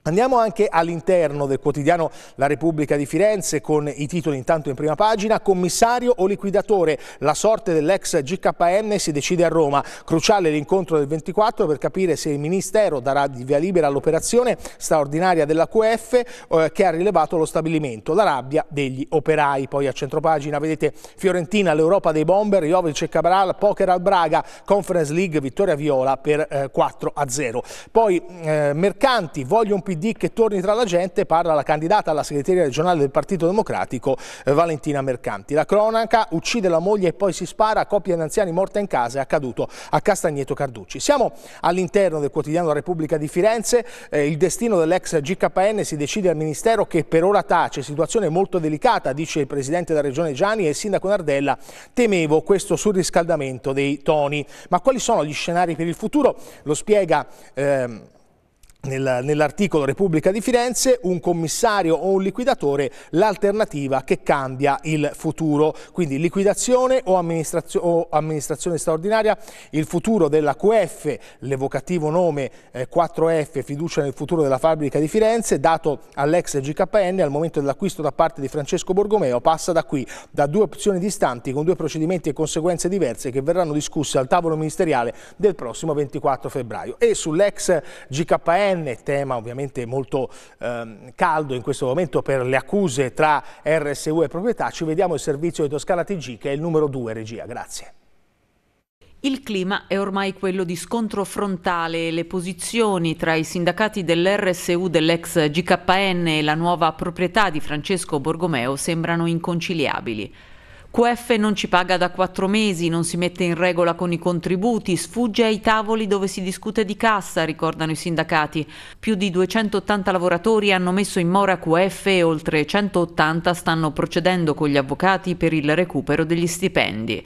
Andiamo anche all'interno del quotidiano La Repubblica di Firenze con i titoli intanto in prima pagina. Commissario o liquidatore? La sorte dell'ex GKN si decide a Roma. Cruciale l'incontro del 24 per capire se il Ministero darà di via libera all'operazione straordinaria della QF eh, che ha rilevato lo stabilimento. La rabbia degli operai. Poi a centropagina vedete Fiorentina, l'Europa dei bomber, Jovic e Cabral, poker al Braga, Conference League, vittoria viola per eh, 4 a 0. Poi eh, Mercanti, voglio un PD PD che torni tra la gente parla la candidata alla segreteria regionale del Partito Democratico eh, Valentina Mercanti. La cronaca uccide la moglie e poi si spara, coppia di anziani morta in casa è accaduto a Castagneto Carducci. Siamo all'interno del quotidiano Repubblica di Firenze, eh, il destino dell'ex GKN si decide al Ministero che per ora tace, situazione molto delicata dice il Presidente della Regione Gianni e il Sindaco Nardella, temevo questo surriscaldamento dei toni. Ma quali sono gli scenari per il futuro? Lo spiega... Ehm, nell'articolo Repubblica di Firenze un commissario o un liquidatore l'alternativa che cambia il futuro quindi liquidazione o, amministrazione straordinaria il futuro della QF l'evocativo nome 4F eh, fiducia nel futuro della fabbrica di Firenze dato all'ex GKN al momento dell'acquisto da parte di Francesco Borgomeo passa da qui da due opzioni distanti con due procedimenti e conseguenze diverse che verranno discusse al tavolo ministeriale del prossimo 24 febbraio e sull'ex GKN Ren, tema ovviamente molto ehm, caldo in questo momento per le accuse tra RSU e proprietà. Ci vediamo il servizio di Toscana TG che è il numero 2, regia, grazie. Il clima è ormai quello di scontro frontale e le posizioni tra i sindacati dell'RSU dell'ex GKN e la nuova proprietà di Francesco Borgomeo sembrano inconciliabili. QF non ci paga da quattro mesi, non si mette in regola con i contributi, sfugge ai tavoli dove si discute di cassa, ricordano i sindacati. Più di 280 lavoratori hanno messo in mora QF e oltre 180 stanno procedendo con gli avvocati per il recupero degli stipendi.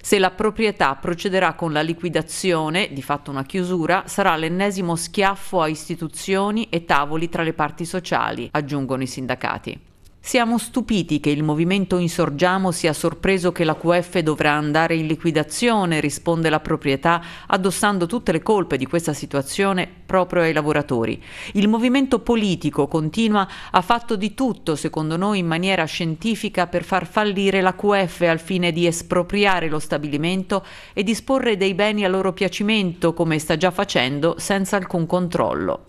Se la proprietà procederà con la liquidazione, di fatto una chiusura, sarà l'ennesimo schiaffo a istituzioni e tavoli tra le parti sociali, aggiungono i sindacati. Siamo stupiti che il movimento Insorgiamo sia sorpreso che la QF dovrà andare in liquidazione, risponde la proprietà, addossando tutte le colpe di questa situazione proprio ai lavoratori. Il movimento politico continua ha fatto di tutto, secondo noi, in maniera scientifica per far fallire la QF al fine di espropriare lo stabilimento e disporre dei beni a loro piacimento, come sta già facendo, senza alcun controllo.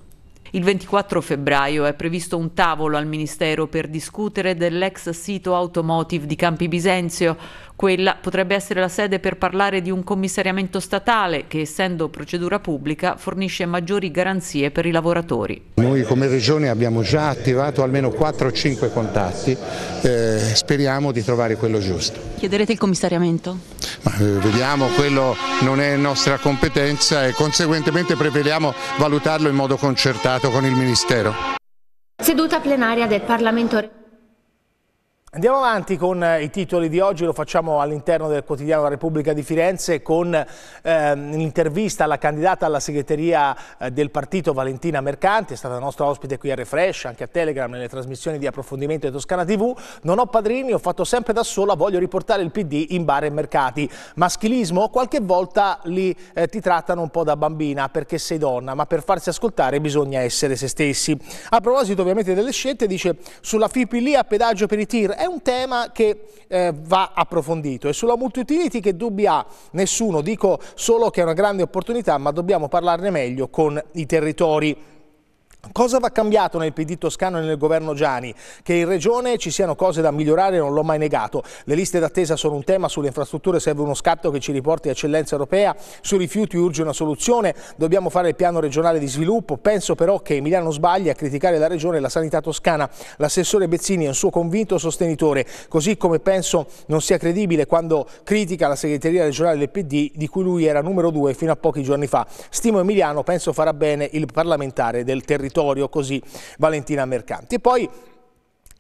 Il 24 febbraio è previsto un tavolo al Ministero per discutere dell'ex sito automotive di Campi Bisenzio, quella potrebbe essere la sede per parlare di un commissariamento statale che, essendo procedura pubblica, fornisce maggiori garanzie per i lavoratori. Noi come Regione abbiamo già attivato almeno 4 o 5 contatti, eh, speriamo di trovare quello giusto. Chiederete il commissariamento? Ma, eh, vediamo, quello non è nostra competenza e conseguentemente preferiamo valutarlo in modo concertato con il Ministero. Seduta plenaria del Parlamento Andiamo avanti con eh, i titoli di oggi, lo facciamo all'interno del quotidiano La Repubblica di Firenze con ehm, l'intervista alla candidata alla segreteria eh, del partito Valentina Mercanti, è stata nostra ospite qui a Refresh, anche a Telegram, nelle trasmissioni di approfondimento di Toscana TV. Non ho padrini, ho fatto sempre da sola, voglio riportare il PD in bar e mercati. Maschilismo? Qualche volta li, eh, ti trattano un po' da bambina perché sei donna, ma per farsi ascoltare bisogna essere se stessi. A proposito ovviamente delle scelte, dice sulla FIP lì a pedaggio per i tir è un tema che eh, va approfondito e sulla multi-utility che dubbi ha nessuno, dico solo che è una grande opportunità ma dobbiamo parlarne meglio con i territori. Cosa va cambiato nel PD toscano e nel governo Gianni? Che in regione ci siano cose da migliorare non l'ho mai negato. Le liste d'attesa sono un tema, sulle infrastrutture serve uno scatto che ci riporti a eccellenza europea, sui rifiuti urge una soluzione, dobbiamo fare il piano regionale di sviluppo. Penso però che Emiliano sbagli a criticare la regione e la sanità toscana. L'assessore Bezzini è un suo convinto sostenitore, così come penso non sia credibile quando critica la segreteria regionale del PD di cui lui era numero due fino a pochi giorni fa. Stimo Emiliano, penso farà bene il parlamentare del territorio territorio, così Valentina Mercanti. E poi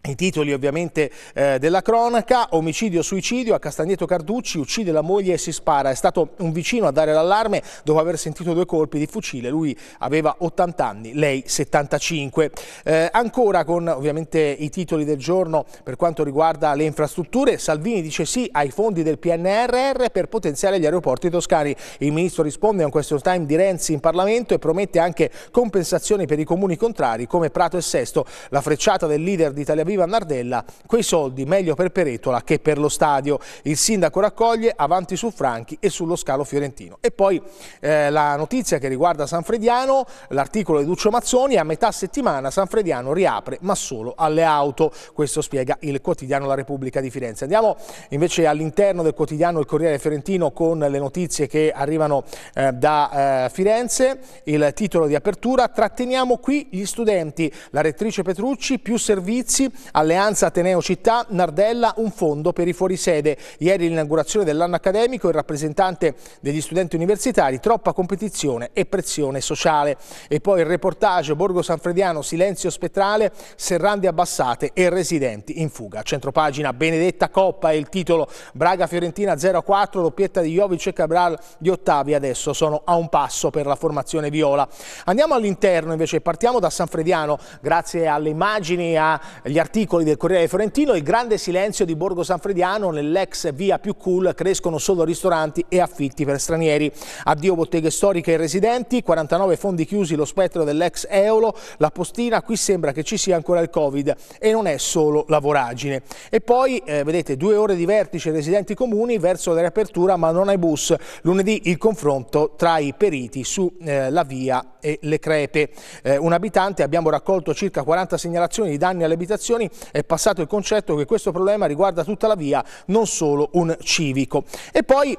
i titoli ovviamente eh, della cronaca, omicidio-suicidio a Castagneto Carducci, uccide la moglie e si spara. È stato un vicino a dare l'allarme dopo aver sentito due colpi di fucile. Lui aveva 80 anni, lei 75. Eh, ancora con ovviamente i titoli del giorno per quanto riguarda le infrastrutture, Salvini dice sì ai fondi del PNRR per potenziare gli aeroporti toscani. Il ministro risponde a un question time di Renzi in Parlamento e promette anche compensazioni per i comuni contrari come Prato e Sesto. La frecciata del leader di Italia arriva Nardella, quei soldi meglio per Peretola che per lo stadio. Il sindaco raccoglie avanti su Franchi e sullo scalo fiorentino. E poi eh, la notizia che riguarda San Frediano, l'articolo di Duccio Mazzoni, a metà settimana San Frediano riapre ma solo alle auto. Questo spiega il quotidiano La Repubblica di Firenze. Andiamo invece all'interno del quotidiano Il Corriere Fiorentino con le notizie che arrivano eh, da eh, Firenze. Il titolo di apertura, tratteniamo qui gli studenti. La rettrice Petrucci, più servizi, Alleanza Ateneo Città, Nardella, un fondo per i fuorisede. Ieri l'inaugurazione dell'anno accademico, il rappresentante degli studenti universitari, troppa competizione e pressione sociale. E poi il reportage Borgo Sanfrediano, silenzio spettrale, serrande abbassate e residenti in fuga. Centropagina Benedetta Coppa è il titolo, Braga Fiorentina 0-4, doppietta di Jovic e Cabral di Ottavi adesso sono a un passo per la formazione viola. Andiamo all'interno invece, partiamo da Sanfrediano, grazie alle immagini, agli artisti articoli del Corriere Fiorentino, il grande silenzio di Borgo Sanfrediano, nell'ex via più cool crescono solo ristoranti e affitti per stranieri. Addio botteghe storiche e residenti, 49 fondi chiusi, lo spettro dell'ex Eolo, la postina, qui sembra che ci sia ancora il Covid e non è solo la voragine. E poi, eh, vedete, due ore di vertice residenti comuni verso la riapertura ma non ai bus. Lunedì il confronto tra i periti sulla eh, via e le crepe. Eh, un abitante, abbiamo raccolto circa 40 segnalazioni di danni alle abitazioni, istituzioni è passato il concetto che questo problema riguarda tutta la via, non solo un civico. E poi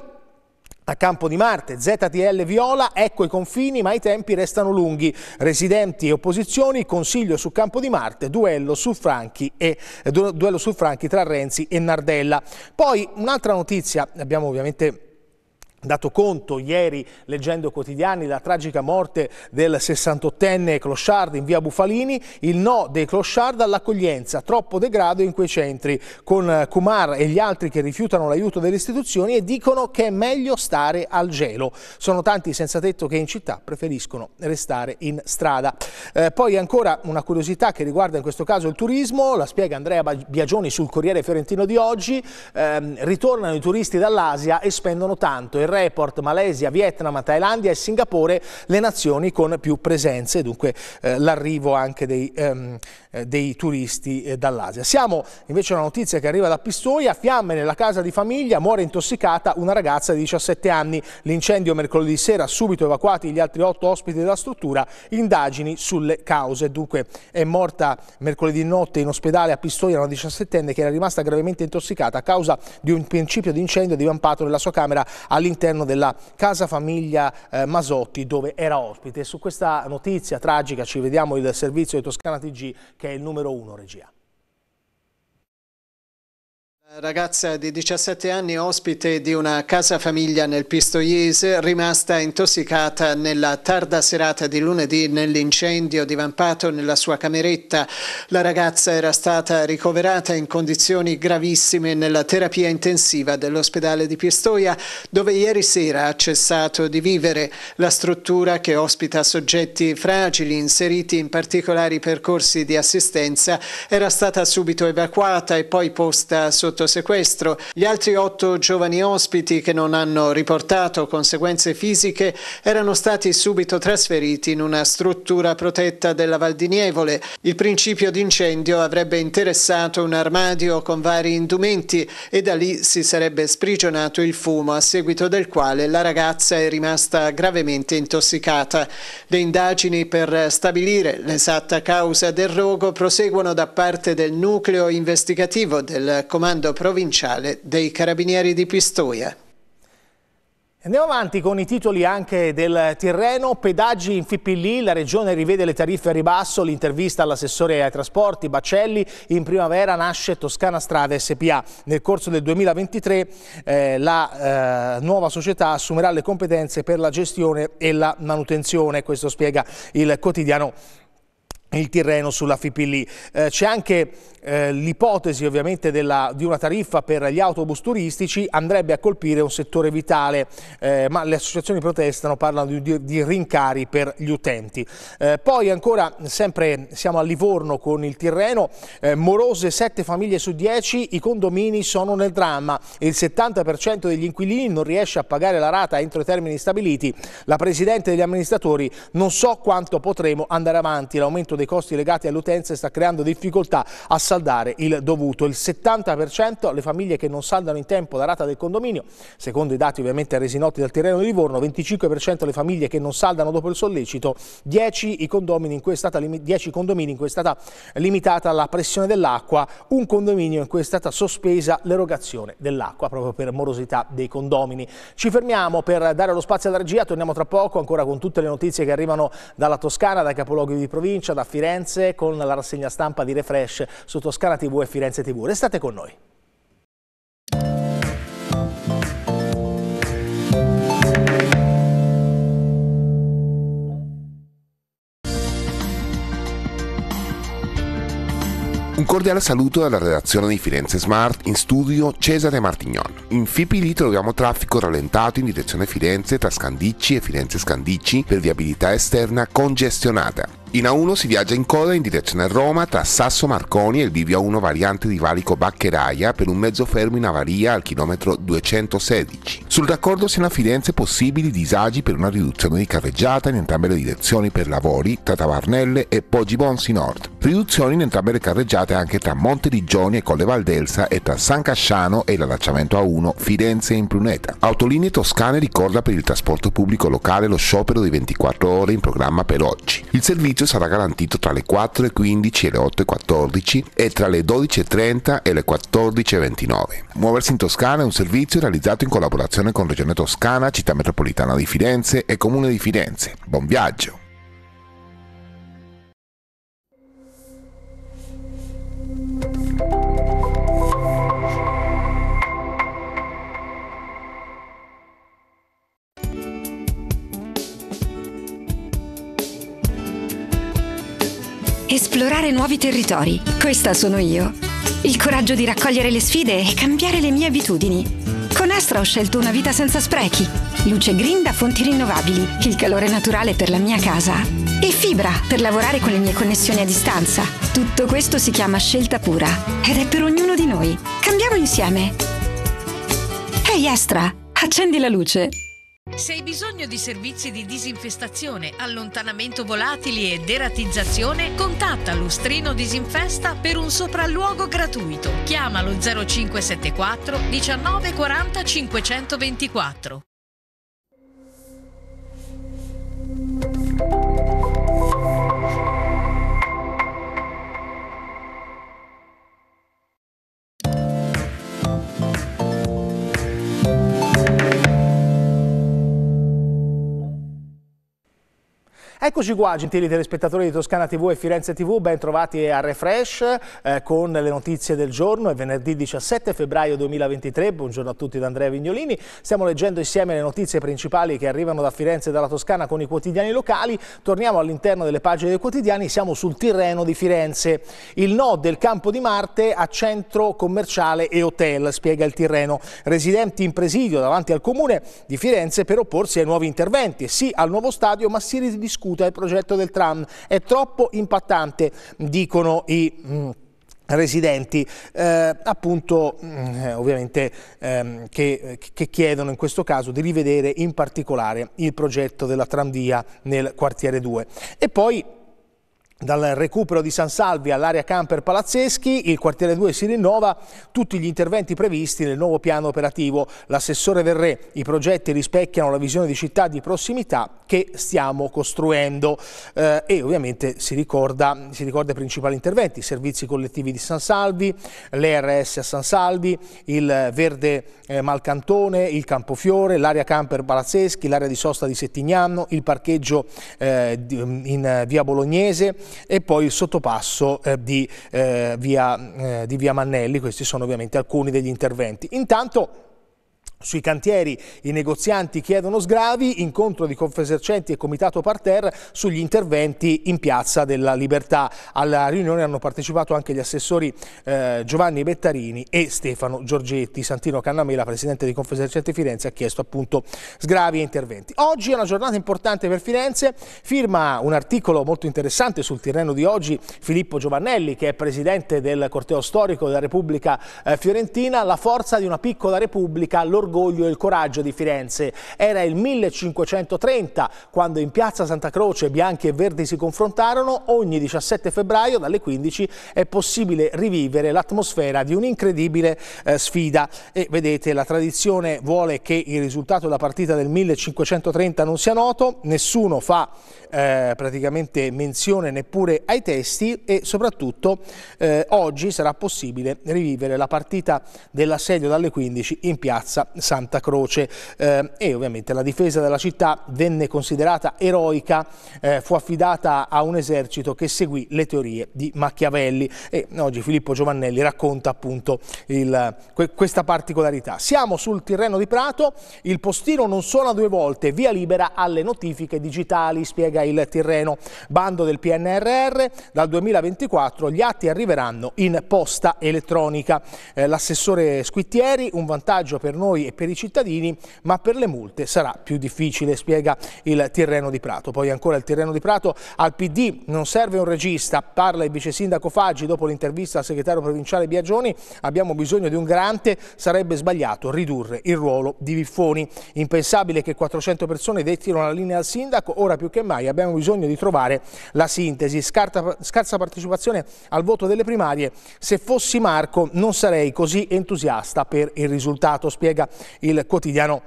a Campo di Marte, ZTL Viola, ecco i confini ma i tempi restano lunghi, residenti e opposizioni, consiglio su Campo di Marte, duello su Franchi, e, eh, duello su Franchi tra Renzi e Nardella. Poi un'altra notizia, abbiamo ovviamente dato conto ieri leggendo quotidiani la tragica morte del 68enne Clochard in via Bufalini, il no dei Clochard all'accoglienza, troppo degrado in quei centri, con Kumar e gli altri che rifiutano l'aiuto delle istituzioni e dicono che è meglio stare al gelo. Sono tanti senza tetto che in città preferiscono restare in strada. Eh, poi ancora una curiosità che riguarda in questo caso il turismo, la spiega Andrea Biagioni sul Corriere Fiorentino di oggi, eh, ritornano i turisti dall'Asia e spendono tanto. Il report Malesia, Vietnam, Thailandia e Singapore le nazioni con più presenze, dunque eh, l'arrivo anche dei, ehm, eh, dei turisti eh, dall'Asia. Siamo invece a una notizia che arriva da Pistoia, fiamme nella casa di famiglia, muore intossicata una ragazza di 17 anni. L'incendio mercoledì sera, subito evacuati gli altri 8 ospiti della struttura, indagini sulle cause. Dunque è morta mercoledì notte in ospedale a Pistoia una 17enne che era rimasta gravemente intossicata a causa di un principio di incendio divampato nella sua camera all'interno della casa famiglia eh, Masotti dove era ospite. Su questa notizia tragica ci vediamo il servizio di Toscana TG che che è il numero uno, regia. Ragazza di 17 anni ospite di una casa famiglia nel Pistoiese rimasta intossicata nella tarda serata di lunedì nell'incendio divampato nella sua cameretta. La ragazza era stata ricoverata in condizioni gravissime nella terapia intensiva dell'ospedale di Pistoia dove ieri sera ha cessato di vivere. La struttura che ospita soggetti fragili inseriti in particolari percorsi di assistenza era stata subito evacuata e poi posta sotto sotto sequestro. Gli altri otto giovani ospiti che non hanno riportato conseguenze fisiche erano stati subito trasferiti in una struttura protetta della Val di Nievole. Il principio d'incendio avrebbe interessato un armadio con vari indumenti e da lì si sarebbe sprigionato il fumo a seguito del quale la ragazza è rimasta gravemente intossicata. Le indagini per stabilire l'esatta causa del rogo proseguono da parte del nucleo investigativo del comando comando provinciale dei Carabinieri di Pistoia. Andiamo avanti con i titoli anche del Tirreno, pedaggi in Fippilì, la regione rivede le tariffe a ribasso, l'intervista all'assessore ai trasporti Bacelli, in primavera nasce Toscana Strada SPA. Nel corso del 2023 eh, la eh, nuova società assumerà le competenze per la gestione e la manutenzione, questo spiega il quotidiano il Tirreno sulla Fippilì. Eh, C'è anche eh, l'ipotesi ovviamente della, di una tariffa per gli autobus turistici andrebbe a colpire un settore vitale, eh, ma le associazioni protestano, parlano di, di rincari per gli utenti. Eh, poi ancora, sempre siamo a Livorno con il Tirreno, eh, morose 7 famiglie su 10, i condomini sono nel dramma, il 70% degli inquilini non riesce a pagare la rata entro i termini stabiliti, la Presidente degli amministratori non so quanto potremo andare avanti, l'aumento dei costi legati all'utenza sta creando difficoltà a salvare saldare il dovuto. Il 70% alle famiglie che non saldano in tempo la rata del condominio, secondo i dati ovviamente resi noti dal terreno di Livorno, 25% le famiglie che non saldano dopo il sollecito, 10, i condomini in cui è stata, condomini in cui è stata limitata la pressione dell'acqua, un condominio in cui è stata sospesa l'erogazione dell'acqua proprio per morosità dei condomini. Ci fermiamo per dare lo spazio alla regia, torniamo tra poco ancora con tutte le notizie che arrivano dalla Toscana, dai capoluoghi di provincia, da Firenze, con la rassegna stampa di Refresh su Toscana TV e Firenze TV. Restate con noi. Un cordiale saluto dalla redazione di Firenze Smart, in studio Cesare Martignon. In Fipili troviamo traffico rallentato in direzione Firenze tra Scandicci e Firenze Scandicci per viabilità esterna congestionata. In A1 si viaggia in coda in direzione a Roma tra Sasso Marconi e il bivio A1 variante di Valico Baccheraia per un mezzo fermo in avaria al chilometro 216. Sul raccordo siano a Firenze possibili disagi per una riduzione di carreggiata in entrambe le direzioni per lavori tra Tavarnelle e Poggi Bonsi Nord. Riduzioni in entrambe le carreggiate anche tra Monte di Gioni e Colle Valdelsa e tra San Casciano e l'allacciamento A1 Firenze in Pruneta. Autolinee Toscane ricorda per il trasporto pubblico locale lo sciopero di 24 ore in programma per oggi. Il servizio servizio sarà garantito tra le 4.15 e le 8.14 e tra le 12.30 e le 14.29. Muoversi in Toscana è un servizio realizzato in collaborazione con Regione Toscana, Città Metropolitana di Firenze e Comune di Firenze. Buon viaggio! Esplorare nuovi territori. Questa sono io. Il coraggio di raccogliere le sfide e cambiare le mie abitudini. Con Astra ho scelto una vita senza sprechi. Luce green da fonti rinnovabili, il calore naturale per la mia casa e fibra per lavorare con le mie connessioni a distanza. Tutto questo si chiama scelta pura ed è per ognuno di noi. Cambiamo insieme. Ehi hey Astra, accendi la luce. Se hai bisogno di servizi di disinfestazione, allontanamento volatili e deratizzazione, contatta Lustrino Disinfesta per un sopralluogo gratuito. Chiamalo 0574 1940 524. Eccoci qua, gentili telespettatori di Toscana TV e Firenze TV, ben trovati a Refresh eh, con le notizie del giorno. È venerdì 17 febbraio 2023. Buongiorno a tutti da Andrea Vignolini. Stiamo leggendo insieme le notizie principali che arrivano da Firenze e dalla Toscana con i quotidiani locali. Torniamo all'interno delle pagine dei quotidiani, siamo sul Tirreno di Firenze. Il no del Campo di Marte a centro commerciale e hotel, spiega il Tirreno. Residenti in presidio davanti al comune di Firenze per opporsi ai nuovi interventi. Sì al nuovo stadio, ma si ridiscute rifiuta il progetto del tram. È troppo impattante, dicono i... Mm, residenti eh, appunto mm, eh, ovviamente ehm, che, che, chiedono in questo caso di rivedere in particolare il progetto della tramvia nel quartiere 2 e poi dal recupero di San Salvi all'area camper Palazzeschi, il quartiere 2 si rinnova tutti gli interventi previsti nel nuovo piano operativo. L'assessore Verré, i progetti rispecchiano la visione di città di prossimità che stiamo costruendo eh, e ovviamente si ricorda, si ricorda, i principali interventi, i servizi collettivi di San Salvi, l'ERS a San Salvi, il Verde eh, Malcantone, il Campofiore, l'area camper Palazzeschi, l'area di sosta di Settignano, il parcheggio eh, in eh, via Bolognese, e poi il sottopasso eh, di, eh, via, eh, di via Mannelli, questi sono ovviamente alcuni degli interventi. Intanto sui cantieri i negozianti chiedono sgravi, incontro di Confesercenti e Comitato Parterre sugli interventi in Piazza della Libertà. Alla riunione hanno partecipato anche gli assessori eh, Giovanni Bettarini e Stefano Giorgetti. Santino Cannamela, presidente di Confesercenti Firenze, ha chiesto appunto sgravi e interventi. Oggi è una giornata importante per Firenze, firma un articolo molto interessante sul Tirreno di oggi Filippo Giovannelli che è presidente del corteo storico della Repubblica eh, Fiorentina, la forza di una piccola repubblica, l'orgoglio l'orgoglio e il coraggio di Firenze. Era il 1530 quando in piazza Santa Croce bianchi e verdi si confrontarono. Ogni 17 febbraio dalle 15 è possibile rivivere l'atmosfera di un'incredibile eh, sfida. E vedete, la tradizione vuole che il risultato della partita del 1530 non sia noto, nessuno fa eh, praticamente menzione neppure ai testi e soprattutto eh, oggi sarà possibile rivivere la partita dell'assedio dalle 15 in piazza Santa Croce eh, e ovviamente la difesa della città venne considerata eroica, eh, fu affidata a un esercito che seguì le teorie di Machiavelli e oggi Filippo Giovannelli racconta appunto il, questa particolarità. Siamo sul Tirreno di Prato, il postino non suona due volte, via libera alle notifiche digitali, spiega il Tirreno. Bando del PNRR, dal 2024 gli atti arriveranno in posta elettronica. Eh, L'assessore Squittieri, un vantaggio per noi e per i cittadini, ma per le multe sarà più difficile, spiega il Tirreno di Prato. Poi ancora il Tirreno di Prato, al PD non serve un regista, parla il vice sindaco Faggi dopo l'intervista al segretario provinciale Biagioni, abbiamo bisogno di un garante, sarebbe sbagliato ridurre il ruolo di Viffoni. Impensabile che 400 persone dettino la linea al sindaco, ora più che mai abbiamo bisogno di trovare la sintesi. Scarta, scarsa partecipazione al voto delle primarie, se fossi Marco non sarei così entusiasta per il risultato, spiega il quotidiano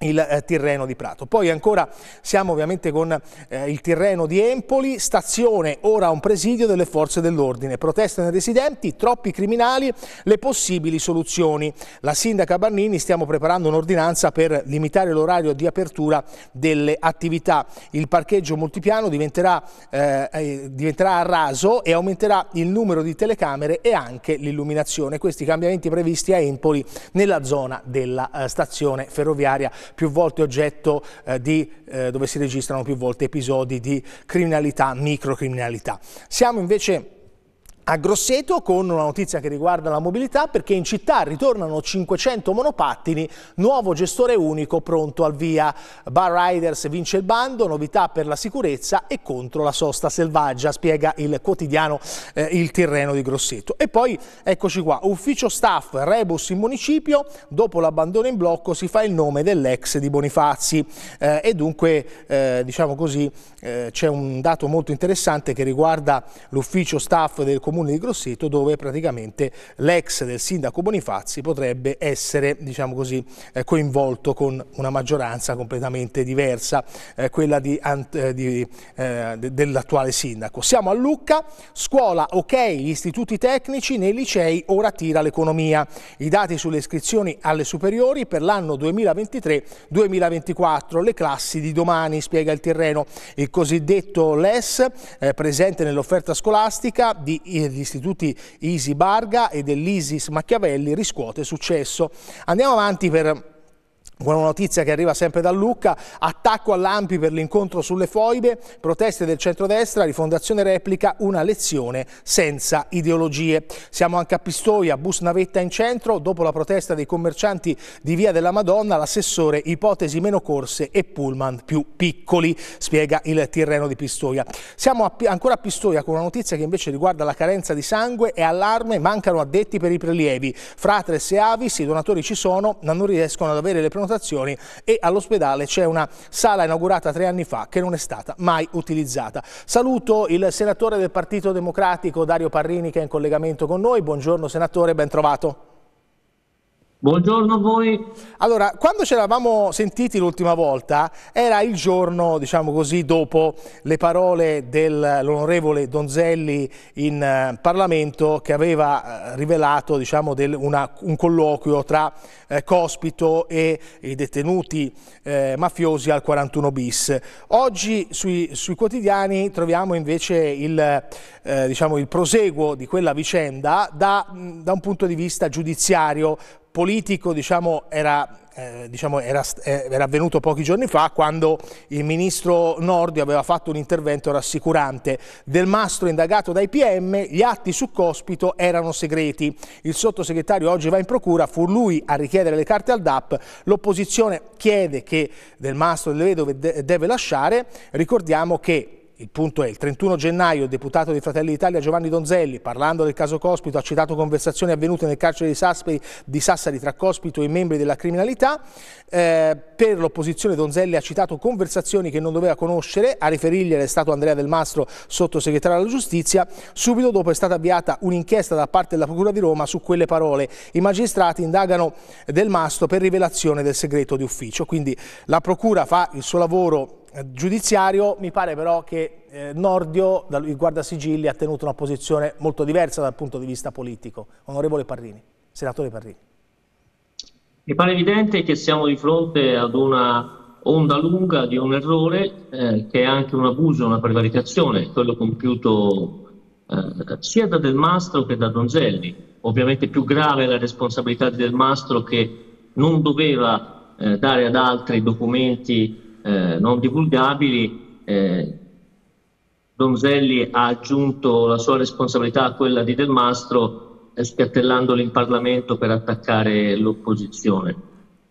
il eh, Tirreno di Prato. Poi ancora siamo ovviamente con eh, il Tirreno di Empoli, stazione ora un presidio delle forze dell'ordine, protestano i residenti, troppi criminali, le possibili soluzioni. La sindaca Bannini stiamo preparando un'ordinanza per limitare l'orario di apertura delle attività. Il parcheggio multipiano diventerà, eh, eh diventerà a raso e aumenterà il numero di telecamere e anche l'illuminazione. Questi cambiamenti previsti a Empoli nella zona della eh, stazione ferroviaria più volte oggetto eh, di, eh, dove si registrano più volte episodi di criminalità, microcriminalità. Siamo invece a Grosseto con una notizia che riguarda la mobilità perché in città ritornano 500 monopattini, nuovo gestore unico pronto al via. Bar Riders vince il bando, novità per la sicurezza e contro la sosta selvaggia, spiega il quotidiano eh, Il Tirreno di Grosseto. E poi eccoci qua, ufficio staff Rebus in municipio, dopo l'abbandono in blocco si fa il nome dell'ex di Bonifazi eh, e dunque eh, diciamo così eh, c'è un dato molto interessante che riguarda l'ufficio staff del comune comune di Grosseto dove praticamente l'ex del sindaco Bonifazzi potrebbe essere diciamo così, eh, coinvolto con una maggioranza completamente diversa, eh, quella eh, dell'attuale sindaco. Siamo a Lucca, scuola ok, gli istituti tecnici, nei licei ora tira l'economia. I dati sulle iscrizioni alle superiori per l'anno 2023-2024, le classi di domani, spiega il Tirreno. Il cosiddetto LES eh, presente nell'offerta scolastica di degli istituti Isi Barga e dell'Isis Machiavelli riscuote successo. Andiamo avanti per Buona notizia che arriva sempre da Lucca, attacco all'Ampi per l'incontro sulle foibe, proteste del centrodestra, rifondazione replica, una lezione senza ideologie. Siamo anche a Pistoia, bus navetta in centro, dopo la protesta dei commercianti di Via della Madonna, l'assessore ipotesi meno corse e pullman più piccoli, spiega il Tirreno di Pistoia. Siamo a, ancora a Pistoia con una notizia che invece riguarda la carenza di sangue e allarme, mancano addetti per i prelievi. Fratres e Avis, i donatori ci sono, ma non riescono ad avere le prenotazioni prenotazioni e all'ospedale c'è una sala inaugurata tre anni fa che non è stata mai utilizzata. Saluto il senatore del Partito Democratico Dario Parrini che è in collegamento con noi. Buongiorno senatore, ben trovato. Buongiorno a voi. Allora, quando ce l'avamo sentiti l'ultima volta, era il giorno, diciamo così, dopo le parole dell'onorevole Donzelli in uh, Parlamento che aveva uh, rivelato diciamo, del, una, un colloquio tra uh, Cospito e i detenuti mafiosi al 41 bis. Oggi sui, sui quotidiani troviamo invece il, diciamo, il, proseguo di quella vicenda da, da un punto di vista giudiziario politico diciamo, era eh, diciamo, era, eh, era, avvenuto pochi giorni fa quando il ministro Nordio aveva fatto un intervento rassicurante. Del Mastro indagato dai PM, gli atti su Cospito erano segreti. Il sottosegretario oggi va in procura, fu lui a richiedere le carte al DAP. L'opposizione chiede che Del Mastro delle vedove deve lasciare. Ricordiamo che il punto è, il 31 gennaio il deputato di Fratelli d'Italia Giovanni Donzelli, parlando del caso Cospito, ha citato conversazioni avvenute nel carcere di, Sassari, di Sassari tra Cospito e i membri della criminalità. Eh, per l'opposizione Donzelli ha citato conversazioni che non doveva conoscere, a riferirgliele è stato Andrea Del Mastro, sottosegretario alla giustizia. Subito dopo è stata avviata un'inchiesta da parte della Procura di Roma su quelle parole. I magistrati indagano Del Mastro per rivelazione del segreto di ufficio. Quindi la Procura fa il suo lavoro eh, giudiziario, mi pare però che eh, Nordio, il guardasigilli, ha tenuto una posizione molto diversa dal punto di vista politico. Onorevole Parrini, senatore Parrini. Mi pare evidente che siamo di fronte ad una onda lunga di un errore eh, che è anche un abuso, una prevaricazione, quello compiuto eh, sia da Del Mastro che da Donzelli. Ovviamente più grave è la responsabilità di Del Mastro che non doveva eh, dare ad altri documenti eh, non divulgabili, eh, Donzelli ha aggiunto la sua responsabilità a quella di Del Mastro eh, spiattellandolo in Parlamento per attaccare l'opposizione.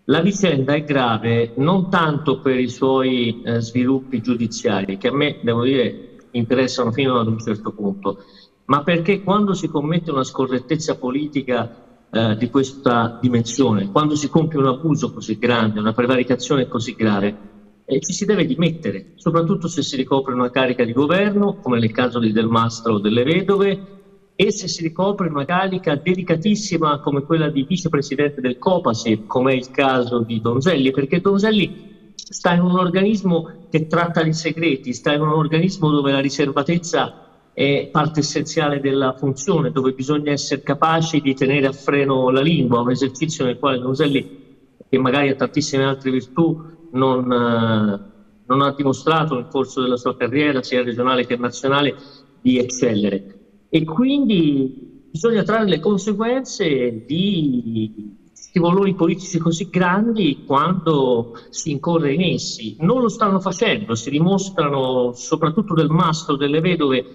La vicenda è grave non tanto per i suoi eh, sviluppi giudiziari, che a me, devo dire, interessano fino ad un certo punto, ma perché quando si commette una scorrettezza politica eh, di questa dimensione, quando si compie un abuso così grande, una prevaricazione così grave, eh, ci si deve dimettere, soprattutto se si ricopre una carica di governo, come nel caso di Del Mastro o delle Vedove, e se si ricopre una carica delicatissima come quella di vicepresidente del Copasir, come è il caso di Donzelli, perché Donzelli sta in un organismo che tratta di segreti, sta in un organismo dove la riservatezza è parte essenziale della funzione, dove bisogna essere capaci di tenere a freno la lingua, un esercizio nel quale Donzelli, che magari ha tantissime altre virtù, non, eh, non, ha dimostrato nel corso della sua carriera, sia regionale che nazionale, di eccellere. E quindi bisogna trarre le conseguenze di valori politici così grandi quando si incorre in essi. Non lo stanno facendo, si dimostrano soprattutto del mastro delle vedove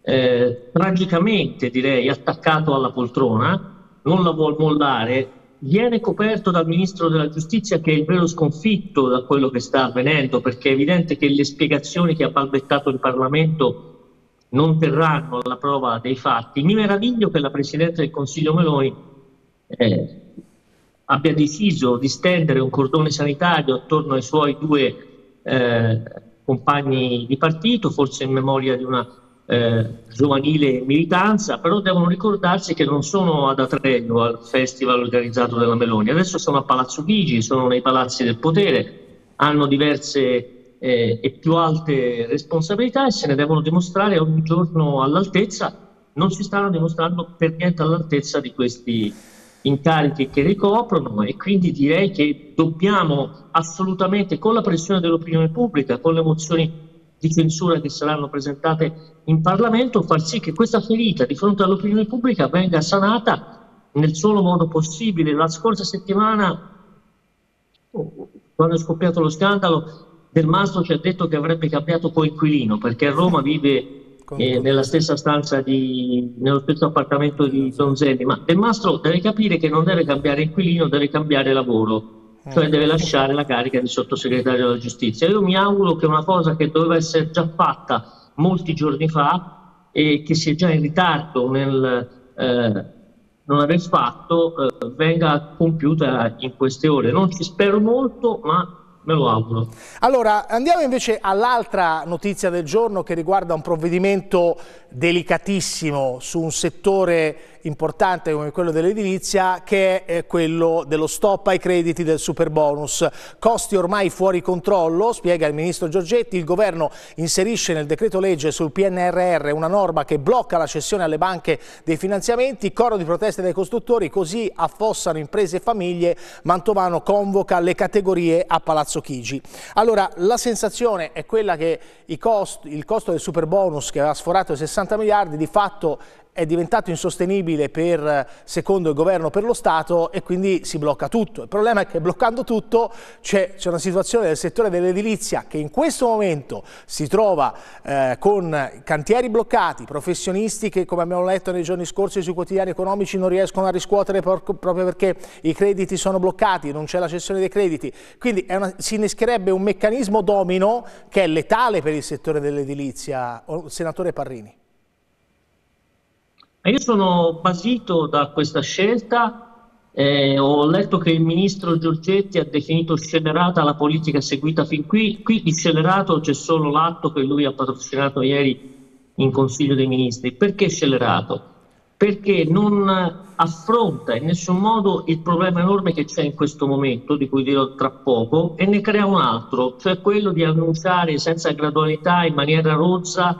eh, tragicamente direi attaccato alla poltrona, non la vuol mollare, viene coperto dal Ministro della Giustizia che è il vero sconfitto da quello che sta avvenendo, perché è evidente che le spiegazioni che ha balbettato il Parlamento non terranno alla prova dei fatti. Mi meraviglio che la Presidente del Consiglio Meloni eh, abbia deciso di stendere un cordone sanitario attorno ai suoi due eh, compagni di partito, forse in memoria di una eh, giovanile militanza, però devono ricordarsi che non sono ad Atredo al festival organizzato della Meloni, adesso sono a Palazzo Chigi, sono nei palazzi del potere, hanno diverse eh, e più alte responsabilità e se ne devono dimostrare ogni giorno all'altezza, non si stanno dimostrando per niente all'altezza di questi incarichi che ricoprono e quindi direi che dobbiamo assolutamente con la pressione dell'opinione pubblica, con le emozioni di censura che saranno presentate in Parlamento, far sì che questa ferita di fronte all'opinione pubblica venga sanata nel solo modo possibile. La scorsa settimana, oh, quando è scoppiato lo scandalo, Del Mastro ci ha detto che avrebbe cambiato coinquilino perché a Roma vive eh, nella stessa stanza, di, nello stesso appartamento di Donzelli, ma Del Mastro deve capire che non deve cambiare inquilino, deve cambiare lavoro cioè deve lasciare la carica di sottosegretario della giustizia. Io mi auguro che una cosa che doveva essere già fatta molti giorni fa e che si è già in ritardo nel eh, non aver fatto eh, venga compiuta in queste ore. Non ci spero molto, ma me lo auguro. Allora, andiamo invece all'altra notizia del giorno che riguarda un provvedimento delicatissimo su un settore importante come quello dell'edilizia che è quello dello stop ai crediti del super bonus. Costi ormai fuori controllo, spiega il ministro Giorgetti, il governo inserisce nel decreto legge sul PNRR una norma che blocca la cessione alle banche dei finanziamenti, coro di proteste dei costruttori, così affossano imprese e famiglie, Mantovano convoca le categorie a Palazzo Chigi. Allora, la sensazione è quella che costi, il costo del super bonus che aveva sforato i 60 miliardi di fatto è diventato insostenibile per, secondo il governo per lo Stato e quindi si blocca tutto. Il problema è che bloccando tutto c'è, una situazione del settore dell'edilizia che in questo momento si trova eh, con cantieri bloccati, professionisti che come abbiamo letto nei giorni scorsi sui quotidiani economici non riescono a riscuotere proprio perché i crediti sono bloccati, non c'è la cessione dei crediti. Quindi una, si innescherebbe un meccanismo domino che è letale per il settore dell'edilizia. Senatore Parrini. Io sono basito da questa scelta eh, ho letto che il ministro Giorgetti ha definito scellerata la politica seguita fin qui. Qui di scellerato c'è solo l'atto che lui ha patrocinato ieri in Consiglio dei Ministri. Perché scellerato? Perché non affronta in nessun modo il problema enorme che c'è in questo momento, di cui dirò tra poco, e ne crea un altro, cioè quello di annunciare senza gradualità, in maniera rozza,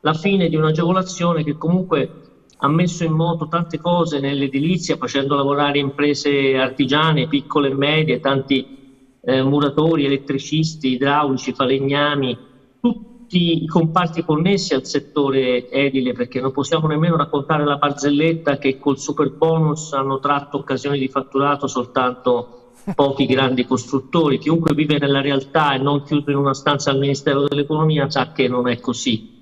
la fine di un'agevolazione che comunque ha messo in moto tante cose nell'edilizia facendo lavorare imprese artigiane, piccole e medie, tanti eh, muratori, elettricisti, idraulici, falegnami, tutti i comparti connessi al settore edile, perché non possiamo nemmeno raccontare la barzelletta che col super bonus hanno tratto occasioni di fatturato soltanto pochi grandi costruttori. Chiunque vive nella realtà e non chiuso in una stanza al Ministero dell'Economia sa che non è così.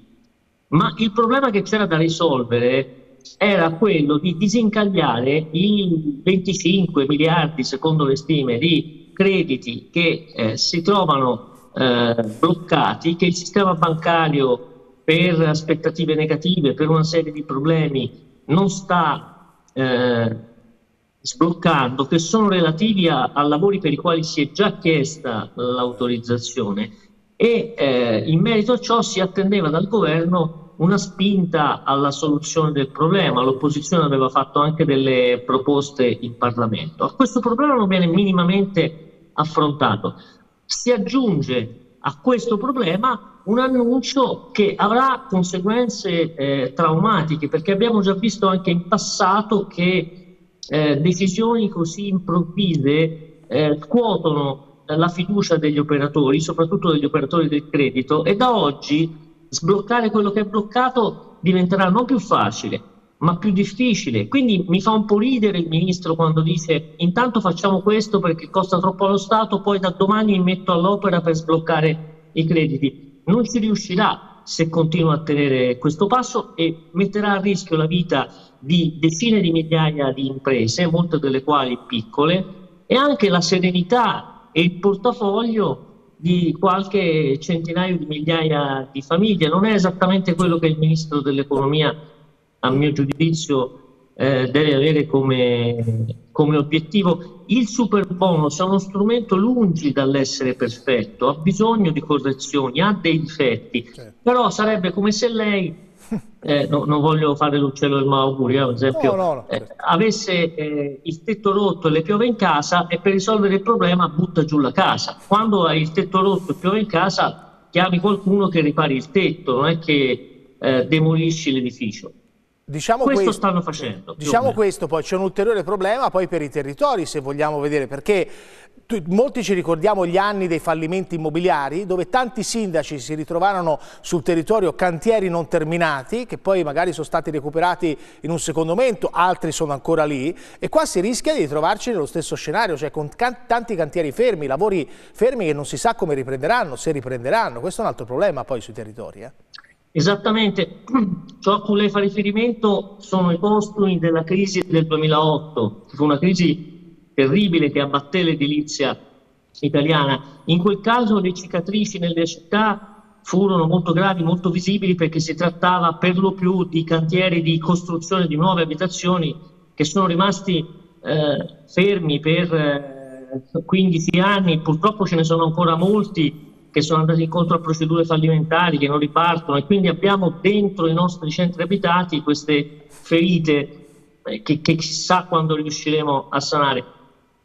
Ma il problema che c'era da risolvere era quello di disincagliare i 25 miliardi, secondo le stime, di crediti che eh, si trovano eh, bloccati, che il sistema bancario per aspettative negative, per una serie di problemi, non sta eh, sbloccando, che sono relativi a, a, lavori per i quali si è già chiesta l'autorizzazione e eh, in merito a ciò si attendeva dal governo una spinta alla soluzione del problema, l'opposizione aveva fatto anche delle proposte in Parlamento. A Questo problema non viene minimamente affrontato. Si aggiunge a questo problema un annuncio che avrà conseguenze eh, traumatiche, perché abbiamo già visto anche in passato che eh, decisioni così improvvise eh, scuotono la fiducia degli operatori, soprattutto degli operatori del credito, e da oggi sbloccare quello che è bloccato diventerà non più facile, ma più difficile. Quindi mi fa un po' ridere il ministro quando dice intanto facciamo questo perché costa troppo allo Stato, poi da domani mi metto all'opera per sbloccare i crediti. Non ci riuscirà se continua a tenere questo passo e metterà a rischio la vita di decine di migliaia di imprese, molte delle quali piccole, e anche la serenità e il portafoglio di qualche centinaio di migliaia di famiglie. Non è esattamente quello che il Ministro dell'Economia, a mio giudizio, eh, deve avere come, come obiettivo. Il super bonus è uno strumento lungi dall'essere perfetto, ha bisogno di correzioni, ha dei difetti, certo. però sarebbe come se lei eh, no, non voglio fare l'uccello del malaugurio, ad eh, esempio, no, no, eh, avesse eh, il tetto rotto e le piove in casa e per risolvere il problema butta giù la casa. Quando hai il tetto rotto e piove in casa, chiami qualcuno che ripari il tetto, non è che eh, demolisci l'edificio. Diciamo questo, questo, stanno facendo. Diciamo questo, poi c'è un ulteriore problema poi per i territori, se vogliamo vedere, perché molti ci ricordiamo gli anni dei fallimenti immobiliari dove tanti sindaci si ritrovarono sul territorio cantieri non terminati che poi magari sono stati recuperati in un secondo momento, altri sono ancora lì e qua si rischia di trovarci nello stesso scenario, cioè con can tanti cantieri fermi, lavori fermi che non si sa come riprenderanno, se riprenderanno, questo è un altro problema poi sui territori. Eh? Esattamente, ciò a cui lei fa riferimento sono i postumi della crisi del 2008, fu una crisi terribile che abbatté l'edilizia italiana. In quel caso le cicatrici nelle città furono molto gravi, molto visibili, perché si trattava per lo più di cantieri di costruzione di nuove abitazioni che sono rimasti eh, fermi per eh, 15 anni. Purtroppo ce ne sono ancora molti che sono andati incontro a procedure fallimentari che non ripartono e quindi abbiamo dentro i nostri centri abitati queste ferite eh, che, che chissà quando riusciremo a sanare.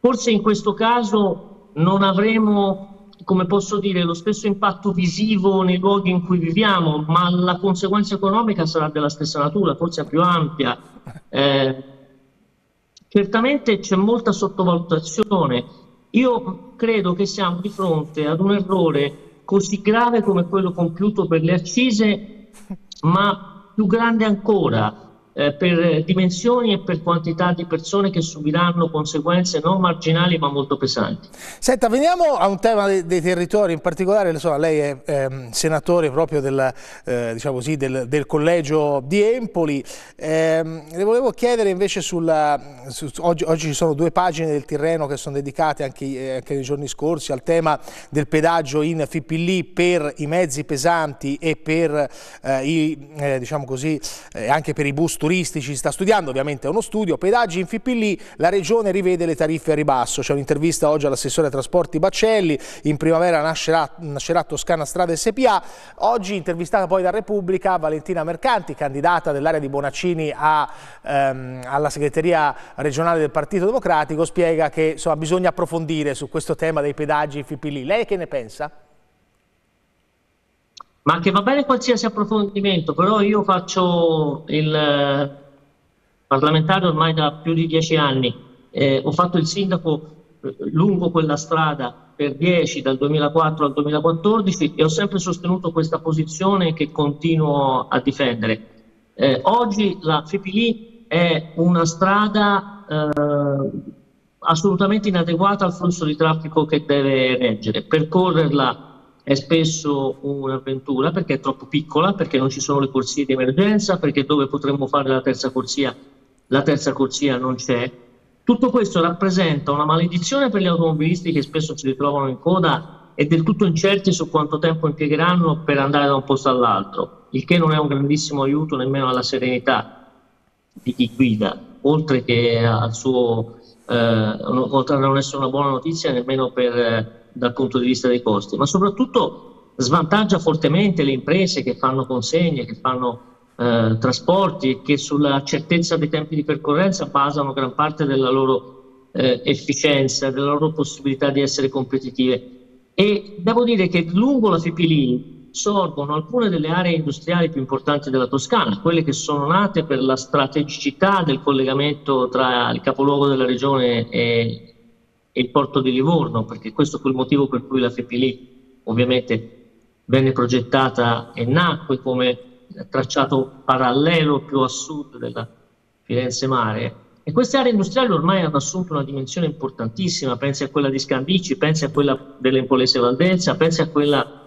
Forse in questo caso non avremo, come posso dire, lo stesso impatto visivo nei luoghi in cui viviamo, ma la conseguenza economica sarà della stessa natura, forse più ampia. Eh, certamente c'è molta sottovalutazione. Io credo che siamo di fronte ad un errore così grave come quello compiuto per le accise, ma più grande ancora eh, per dimensioni e per quantità di persone che subiranno conseguenze non marginali ma molto pesanti. Senta, veniamo a un tema dei, dei territori, in particolare so, lei è ehm, senatore proprio del, eh, diciamo così, del, del, collegio di Empoli, eh, le volevo chiedere invece sulla, su, oggi, oggi, ci sono due pagine del Tirreno che sono dedicate anche, eh, anche nei giorni scorsi al tema del pedaggio in Fipillì per i mezzi pesanti e per, eh, i, eh, diciamo così, anche per i bus turistici, sta studiando ovviamente è uno studio, pedaggi in Fippilì, la regione rivede le tariffe a ribasso, c'è un'intervista oggi all'assessore trasporti Baccelli, in primavera nascerà, nascerà Toscana Strada SPA, oggi intervistata poi da Repubblica Valentina Mercanti, candidata dell'area di Bonaccini a, ehm, alla segreteria regionale del Partito Democratico, spiega che insomma, bisogna approfondire su questo tema dei pedaggi in Fippilì. Lei che ne pensa? ma che va bene qualsiasi approfondimento, però io faccio il eh, parlamentare ormai da più di dieci anni, eh, ho fatto il sindaco eh, lungo quella strada per dieci, dal 2004 al 2014 e ho sempre sostenuto questa posizione che continuo a difendere. Eh, oggi la FIPILI è una strada eh, assolutamente inadeguata al flusso di traffico che deve reggere, percorrerla è spesso un'avventura perché è troppo piccola, perché non ci sono le corsie di emergenza, perché dove potremmo fare la terza corsia, la terza corsia non c'è. Tutto questo rappresenta una maledizione per gli automobilisti che spesso si ritrovano in coda e del tutto incerti su quanto tempo impiegheranno per andare da un posto all'altro, il che non è un grandissimo aiuto nemmeno alla serenità di chi guida, oltre che al suo, eh, non essere una buona notizia nemmeno per eh, dal punto di vista dei costi, ma soprattutto svantaggia fortemente le imprese che fanno consegne, che fanno eh, trasporti e che sulla certezza dei tempi di percorrenza basano gran parte della loro eh, efficienza, della loro possibilità di essere competitive. E devo dire che lungo la Fipilin sorgono alcune delle aree industriali più importanti della Toscana, quelle che sono nate per la strategicità del collegamento tra il capoluogo della regione e il porto di Livorno, perché questo fu il motivo per cui la FEPILI ovviamente venne progettata e nacque come tracciato parallelo più a sud della Firenze Mare. E queste aree industriali ormai hanno assunto una dimensione importantissima, pensi a quella di Scandici, pensi a quella dell'Empolese Valdelsa, pensi a quella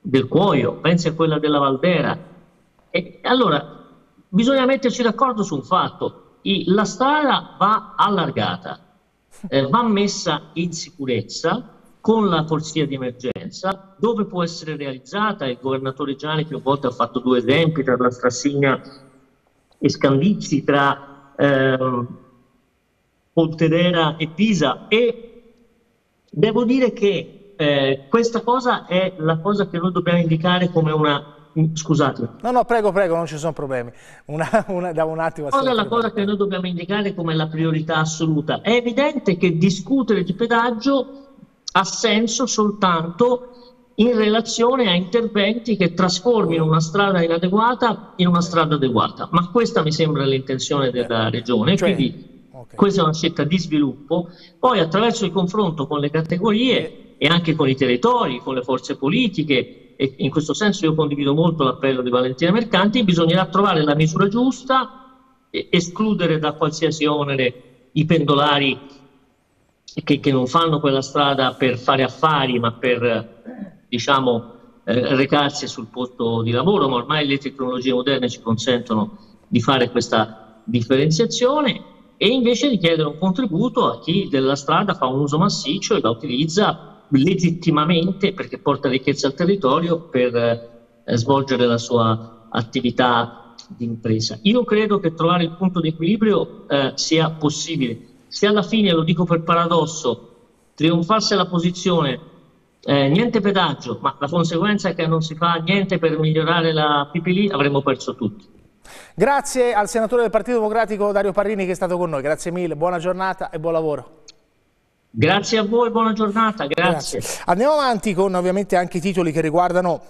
del Cuoio, pensi a quella della Valdera. E allora bisogna metterci d'accordo su un fatto, la strada va allargata, eh, va messa in sicurezza con la corsia di emergenza, dove può essere realizzata, il governatore Gianni più volte ha fatto due esempi, tra la Strassigna e Scandizzi, tra eh, Pontedera e Pisa e devo dire che eh, questa cosa è la cosa che noi dobbiamo indicare come una Mm, scusate. No, no, prego, prego, non ci sono problemi. Una, una, da un attimo. Qual è la cosa che noi dobbiamo indicare come la priorità assoluta? È evidente che discutere di pedaggio ha senso soltanto in relazione a interventi che trasformino una strada inadeguata in una strada adeguata. Ma questa mi sembra l'intenzione della eh, regione, cioè, quindi okay. questa è una scelta di sviluppo. Poi attraverso il confronto con le categorie eh. e anche con i territori, con le forze politiche, e in questo senso io condivido molto l'appello di Valentina Mercanti, bisognerà trovare la misura giusta, escludere da qualsiasi onere i pendolari che, che non fanno quella strada per fare affari, ma per diciamo, eh, recarsi sul posto di lavoro, ma ormai le tecnologie moderne ci consentono di fare questa differenziazione e invece di chiedere un contributo a chi della strada fa un uso massiccio e la utilizza legittimamente perché porta ricchezza al territorio per eh, svolgere la sua attività di impresa. Io credo che trovare il punto di equilibrio eh, sia possibile. Se alla fine, lo dico per paradosso, trionfasse la posizione eh, niente pedaggio, ma la conseguenza è che non si fa niente per migliorare la PPL, avremmo perso tutti. Grazie al senatore del Partito Democratico Dario Parrini che è stato con noi, grazie mille, buona giornata e buon lavoro. Grazie a voi, buona giornata, grazie. grazie. Andiamo avanti con ovviamente anche i titoli che riguardano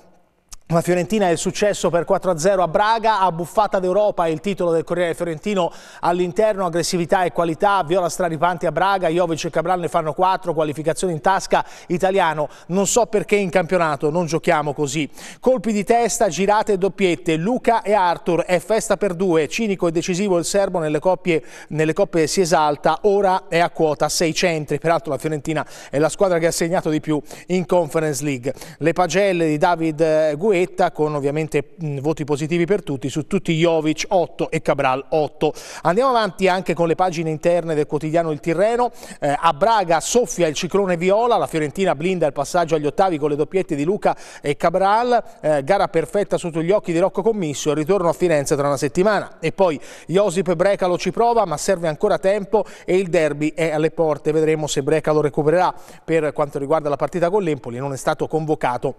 la Fiorentina è il successo per 4-0 a Braga, a buffata d'Europa il titolo del Corriere Fiorentino all'interno, aggressività e qualità, viola straripanti a Braga, Jovic e Cabral ne fanno 4, qualificazione in tasca, italiano, non so perché in campionato non giochiamo così. Colpi di testa, girate e doppiette, Luca e Arthur, è festa per due, cinico e decisivo il serbo nelle, coppie, nelle coppe si esalta, ora è a quota 6 centri, peraltro la Fiorentina è la squadra che ha segnato di più in Conference League. Le pagelle di David eh, Guerra statuetta con ovviamente mh, voti positivi per tutti su tutti Jovic 8 e Cabral 8. Andiamo avanti anche con le pagine interne del quotidiano Il Tirreno, eh, a Braga soffia il ciclone viola, la Fiorentina blinda il passaggio agli ottavi con le doppiette di Luca e Cabral, eh, gara perfetta sotto gli occhi di Rocco Commisso Commissio, ritorno a Firenze tra una settimana e poi Josip Brecalo ci prova ma serve ancora tempo e il derby è alle porte, vedremo se Brecalo recupererà per quanto riguarda la partita con l'Empoli, non è stato convocato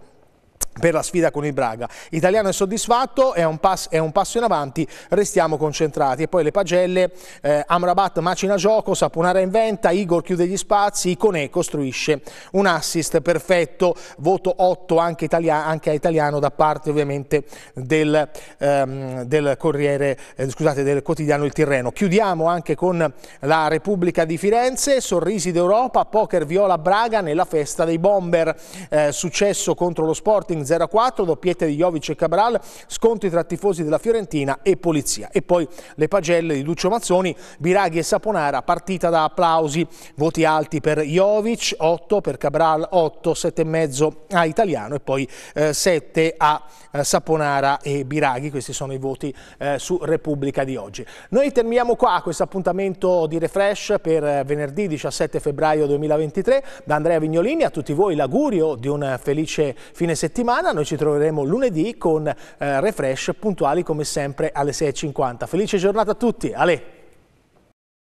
per la sfida con il Braga. Italiano è soddisfatto, è un, pass, è un passo in avanti, restiamo concentrati. E poi le pagelle, eh, Amrabat macina gioco, Sapunara inventa, Igor chiude gli spazi, Iconè costruisce un assist perfetto, voto 8 anche, italia, anche a Italiano da parte ovviamente del, ehm, del, Corriere, eh, scusate, del quotidiano Il Tirreno. Chiudiamo anche con la Repubblica di Firenze, sorrisi d'Europa, poker viola Braga nella festa dei bomber, eh, successo contro lo Sporting 0 4, doppiette di Jovic e Cabral, scontri tra tifosi della Fiorentina e polizia. E poi le pagelle di Lucio Mazzoni, Biraghi e Saponara, partita da applausi, voti alti per Jovic, 8 per Cabral, 8, 7,5 a Italiano e poi eh, 7 a eh, Saponara e Biraghi, questi sono i voti eh, su Repubblica di oggi. Noi terminiamo qua questo appuntamento di refresh per eh, venerdì 17 febbraio 2023, da Andrea Vignolini a tutti voi l'augurio di un felice fine settimana settimana. Noi ci troveremo lunedì con eh, refresh puntuali come sempre alle 6.50. Felice giornata a tutti. Ale!